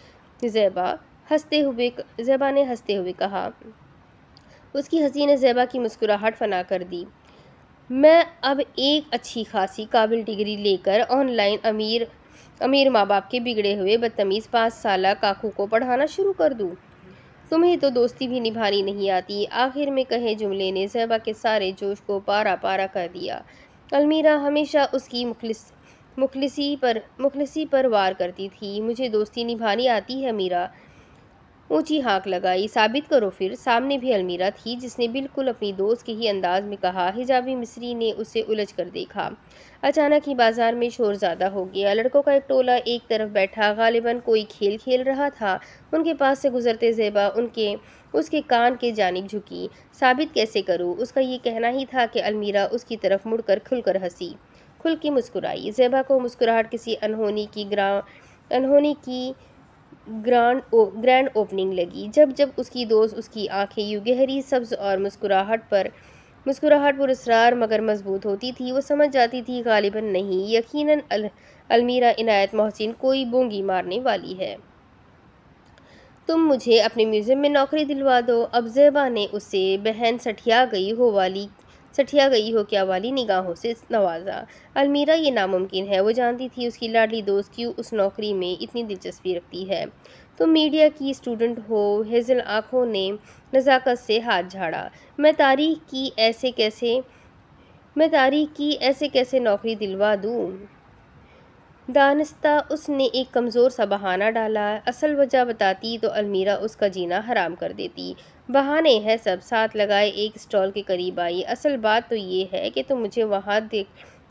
जैबा हंसते हुए जैबा ने हंसते हुए कहा उसकी हंसी ने जैबा की मुस्कुराहट फना कर दी मैं अब एक अच्छी खासी काबिल डिग्री लेकर ऑनलाइन अमीर अमीर माँ बाप के बिगड़े हुए बदतमीज़ पाँच साल काकू को पढ़ाना शुरू कर दूँ तुम्हें तो दोस्ती भी निभानी नहीं आती आखिर में कहे जुमले ने सहबा के सारे जोश को पारा पारा कर दिया अलमीरा हमेशा उसकी मुखलिस मुखलिसी पर मुखलिसी पर वार करती थी मुझे दोस्ती निभानी आती है मीरा ऊंची हाँक लगाई साबित करो फिर सामने भी अलमीरा थी जिसने बिल्कुल अपनी दोस्त के ही अंदाज में कहा हिजाबी मिस्री ने उसे उलझ कर देखा अचानक ही बाजार में शोर ज़्यादा हो गया लड़कों का एक टोला एक तरफ बैठा गालिबा कोई खेल खेल रहा था उनके पास से गुजरते जेबा उनके उसके कान के जानब झुकी साबित कैसे करूँ उसका ये कहना ही था कि अलमीरा उसकी तरफ मुड़कर खुलकर हंसी खुल की मुस्कुराई जेबा को मुस्कुराहट किसी अनहोनी की ग्रा अनहोनी की ग्रांड ओ ग्रैंड ओपनिंग लगी जब जब उसकी दोस्त उसकी आंखें यूँ गहरी सब्ज़ और मुस्कुराहट पर मुस्कुराहट पर इसरार मगर मजबूत होती थी वो समझ जाती थी गालिबा नहीं यकीनन अल, अलमीरा इनायत मोहसिन कोई बोंगी मारने वाली है तुम मुझे अपने म्यूज़ियम में नौकरी दिलवा दो अब जैबा ने उसे बहन सठिया गई हो वाली सठिया गई हो क्या वाली निगाहों से नवाजा अलमीरा ये नामुमकिन है वो जानती थी उसकी लाडली दोस्त क्यों उस नौकरी में इतनी दिलचस्पी रखती है तुम तो मीडिया की स्टूडेंट हो हेजल आँखों ने नज़ाकत से हाथ झाड़ा मैं तारीख की ऐसे कैसे मैं तारीख की ऐसे कैसे नौकरी दिलवा दूँ दानस्ता उसने एक कमज़ोर सा बहाना डाला असल वजह बताती तो अलमीरा उसका जीना हराम कर देती बहाने हैं सब साथ लगाए एक स्टॉल के करीब आई असल बात तो ये है कि तुम मुझे वहाँ देख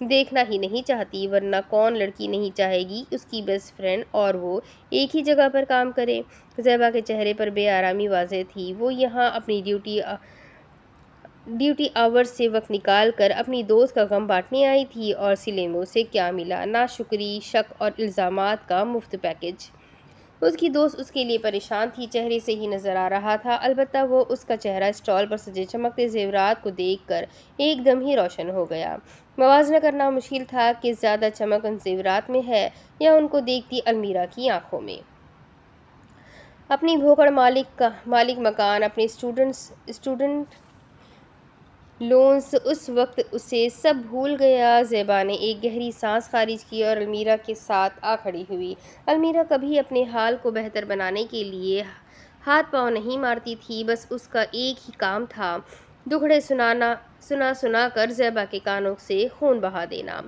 देखना ही नहीं चाहती वरना कौन लड़की नहीं चाहेगी उसकी बेस्ट फ्रेंड और वो एक ही जगह पर काम करे जैबा के चेहरे पर बेआरामी वाजह थी वो यहाँ अपनी ड्यूटी ड्यूटी आवर्स से वक्त निकाल कर अपनी दोस्त का गम बांटने आई थी और सिलेमो से क्या मिला ना शुक्री शक और इल्ज़ाम का मुफ्त पैकेज उसकी दोस्त उसके लिए परेशान थी चेहरे से ही नज़र आ रहा था अलबत्त वो उसका चेहरा स्टॉल पर सजे चमकते जेवरात को देख कर एकदम ही रोशन हो गया मुजना करना मुश्किल था कि ज़्यादा चमक उन जेवरात में है या उनको देखती अलमीरा की आंखों में अपनी भोकड़ मालिक का मालिक मकान अपने स्टूडेंट्स स्टूडेंट लोन्स उस वक्त उसे सब भूल गया ज़ैबा ने एक गहरी सांस खारिज की और अलमीरा के साथ आ खड़ी हुई अलमीरा कभी अपने हाल को बेहतर बनाने के लिए हाथ पांव नहीं मारती थी बस उसका एक ही काम था दुखड़े सुनाना सुना सुना कर जैबा के कानों से खून बहा देना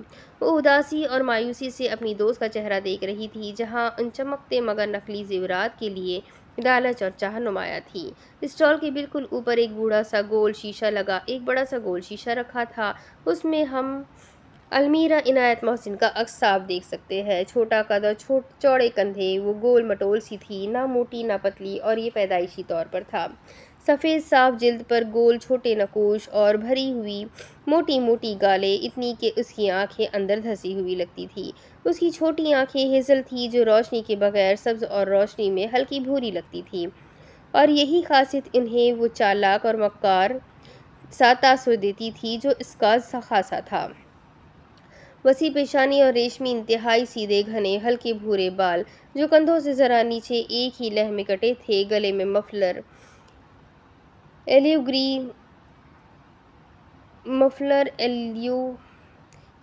वो उदासी और मायूसी से अपनी दोस्त का चेहरा देख रही थी जहाँ उन चमकते मगर नकली जेवरात के लिए लालच और चाह नुमाया थी स्टॉल के बिल्कुल ऊपर एक बूढ़ा सा गोल शीशा लगा एक बड़ा सा गोल शीशा रखा था उसमें हम अलमीरा इनायत मोहसिन का अक्स साफ देख सकते हैं छोटा कद और छोट चौड़े कंधे वो गोल मटोल सी थी ना मोटी ना पतली और ये पैदाइशी तौर पर था सफ़ेद साफ जिल्द पर गोल छोटे नकोश और भरी हुई मोटी मोटी गाले इतनी कि उसकी आंखें अंदर धसी हुई लगती थी उसकी छोटी आंखें हेजल थी जो रोशनी के बगैर सब्ज़ और रोशनी में हल्की भूरी लगती थी और यही खासियत इन्हें वो चालाक और मक्कार सातासुर देती थी जो इसका खासा था वसी पेशानी और रेशमी इंतहाई सीधे घने हल्के भूरे बाल जो कंधों से ज़रा नीचे एक ही लह में कटे थे गले में मफलर एलियोग्री मफलर एलियो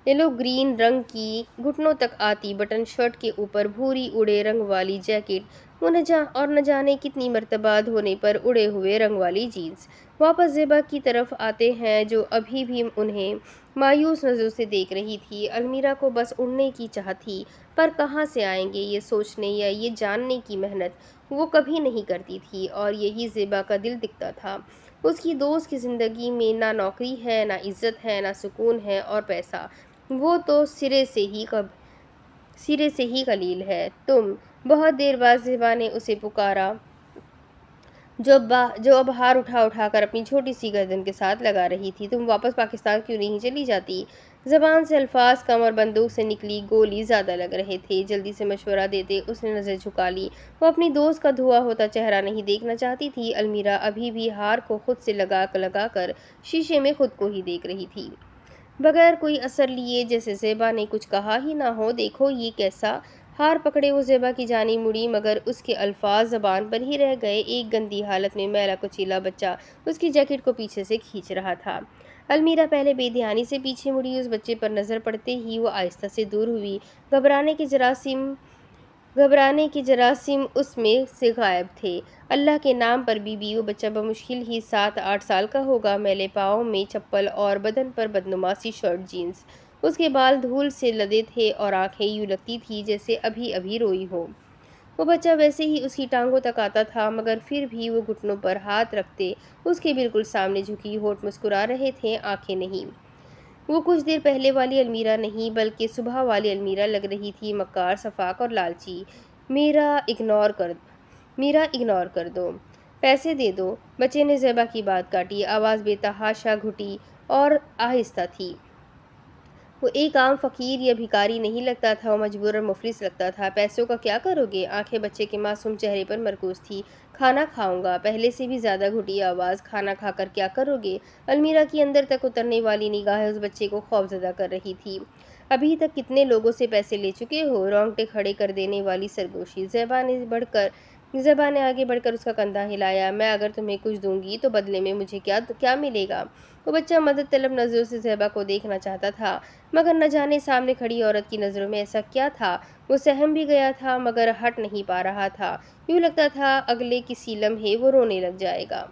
येलो ग्रीन रंग की घुटनों तक आती बटन शर्ट के ऊपर भूरी उड़े रंग वाली जैकेट वो न जा और न जाने कितनी मरतबा होने पर उड़े हुए रंग वाली जीन्स वापस जेबा की तरफ आते हैं जो अभी भी उन्हें मायूस नज़रों से देख रही थी अलमीरा को बस उड़ने की चाह थी पर कहाँ से आएंगे ये सोचने या ये जानने की मेहनत वो कभी नहीं करती थी और यही जेबा का दिल दिखता था उसकी दोस्त की ज़िंदगी में ना नौकरी है ना इज़्ज़त है ना सुकून है और पैसा वो तो सिरे से ही कब सिरे से ही कलील है तुम बहुत देर बाद जिबा ने उसे पुकारा जो बा जो अब हार उठा उठा कर अपनी छोटी सी गर्दन के साथ लगा रही थी तुम वापस पाकिस्तान क्यों नहीं चली जाती जबान से अल्फाज कम और बंदूक से निकली गोली ज़्यादा लग रहे थे जल्दी से मशवरा देते उसने नज़र झुका ली वो अपनी दोस्त का धुआं होता चेहरा नहीं देखना चाहती थी अलमीरा अभी भी हार को खुद से लगा लगा कर शीशे में खुद को ही देख रही थी बगैर कोई असर लिए जैसे जेबा ने कुछ कहा ही ना हो देखो ये कैसा हार पकड़े वो जेबा की जानी मुड़ी मगर उसके अल्फाज ज़बान पर ही रह गए एक गंदी हालत में मैला कुचीला बच्चा उसकी जैकेट को पीछे से खींच रहा था अलमीरा पहले बेध्यानी से पीछे मुड़ी उस बच्चे पर नज़र पड़ते ही वो आहिस्ता से दूर हुई घबराने की जरासीम घबराने की जरासीम उसमें से गायब थे अल्लाह के नाम पर बीबी वो बच्चा बमुश्किल ही सात आठ साल का होगा मेले पाँव में चप्पल और बदन पर बदनुमासी शर्ट जीन्स उसके बाल धूल से लदे थे और आंखें यूँ लगती थी जैसे अभी अभी रोई हो वो बच्चा वैसे ही उसकी टांगों तक आता था मगर फिर भी वो घुटनों पर हाथ रखते उसके बिल्कुल सामने झुकी होठ मुस्कुरा रहे थे आंखें नहीं वो कुछ देर पहले वाली अलमीरा नहीं बल्कि सुबह वाली अलमीरा लग रही थी मकार सफाक और लालची मेरा इग्नोर कर मेरा इग्नोर कर दो पैसे दे दो बच्चे ने जैबा की बात काटी आवाज़ बेतहाशा घुटी और आहिस्ता थी वो एक आम फ़कीर या भिकारी नहीं लगता था वो मजबूर और मुफलिस लगता था पैसों का क्या करोगे आंखें बच्चे के मासूम चेहरे पर मरकूज थी खाना खाऊंगा पहले से भी ज़्यादा घुटी आवाज़ खाना खाकर क्या करोगे अलमीरा की अंदर तक उतरने वाली निगाह उस बच्चे को खौफजदा कर रही थी अभी तक कितने लोगों से पैसे ले चुके हो रोंगटे खड़े कर देने वाली सरगोशी जैबा ने बढ़कर ज़बा ने आगे बढ़कर उसका कंधा हिलाया मैं अगर तुम्हें कुछ दूंगी तो बदले में मुझे क्या क्या मिलेगा वो बच्चा मदद तलब नज़रों से जहबा को देखना चाहता था मगर न जाने सामने खड़ी औरत की नज़रों में ऐसा क्या था वो सहम भी गया था मगर हट नहीं पा रहा था यूँ लगता था अगले किसी लम्हे वो रोने लग जाएगा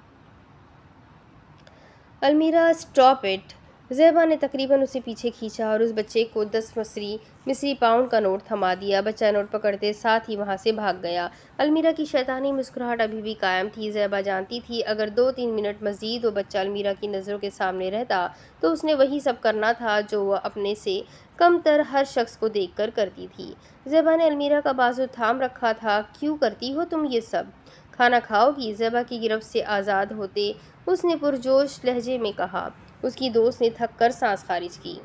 अलमीरा स्टॉप इट जैबा ने तकरीबन उसे पीछे खींचा और उस बच्चे को दस मसरी मिसरी पाउंड का नोट थमा दिया बच्चा नोट पकड़ते साथ ही वहाँ से भाग गया अलमीरा की शैतानी मुस्कुराहट अभी भी कायम थी जैबा जानती थी अगर दो तीन मिनट मजीद वो बच्चा अलमीरा की नज़रों के सामने रहता तो उसने वही सब करना था जो वह अपने से कम तर हर शख्स को देख कर करती थी जैबा ने अलमीरा का बाजू थाम रखा था क्यों करती हो तुम ये सब खाना खाओगी जैबा की गिरफ्त से आज़ाद होते उसने पुरजोश लहजे में कहा उसकी दोस्त ने थक कर सांस खारिज की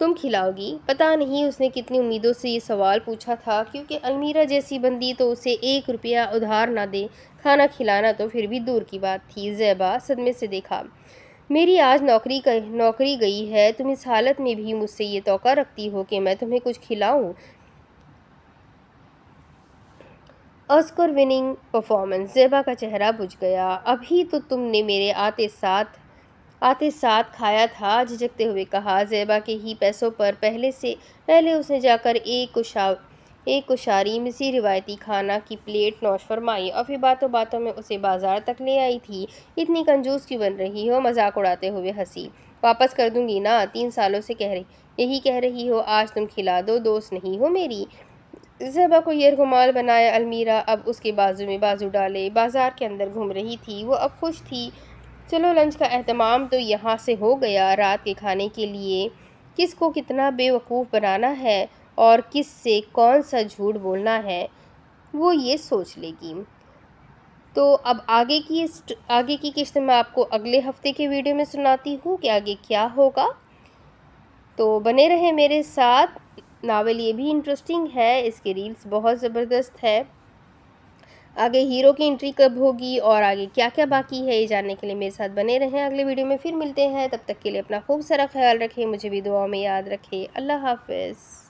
तुम खिलाओगी पता नहीं उसने कितनी उम्मीदों से ये सवाल पूछा था क्योंकि अलमीरा जैसी बंदी तो उसे एक रुपया उधार ना दे खाना खिलाना तो फिर भी दूर की बात थी जैबा सदमे से देखा मेरी आज नौकरी का नौकरी गई है तुम इस हालत में भी मुझसे ये तोका रखती हो कि मैं तुम्हें कुछ खिलाऊं ऑस्कर विनिंग परफॉर्मेंस जेबा का चेहरा बुझ गया अभी तो तुमने मेरे आते साथ आते साथ खाया था झिझकते हुए कहा जेबा के ही पैसों पर पहले से पहले उसने जाकर एक कुशा एक कुशारी मिसी रिवायती खाना की प्लेट नौश फरमाई और फिर बातों बातों में उसे बाजार तक ले आई थी इतनी कंजूस क्यों बन रही हो मजाक उड़ाते हुए हंसी वापस कर दूंगी ना तीन सालों से कह रही यही कह रही हो आज तुम खिला दो दोस्त नहीं हो मेरी ज़बा को यह रुमाल बनाया अलमीरा अब उसके बाजू में बाजू डाले बाज़ार के अंदर घूम रही थी वो अब खुश थी चलो लंच का अहतमाम तो यहाँ से हो गया रात के खाने के लिए किस को कितना बेवकूफ़ बनाना है और किस से कौन सा झूठ बोलना है वो ये सोच लेगी तो अब आगे की आगे की किस्त मैं आपको अगले हफ्ते के वीडियो में सुनाती हूँ कि आगे क्या होगा तो बने रहे मेरे साथ नावल ये भी इंटरेस्टिंग है इसके रील्स बहुत ज़बरदस्त है आगे हीरो की एंट्री कब होगी और आगे क्या क्या बाकी है ये जानने के लिए मेरे साथ बने रहें अगले वीडियो में फिर मिलते हैं तब तक के लिए अपना खूब सारा ख्याल रखें मुझे भी दुआ में याद रखें अल्लाह हाफिज़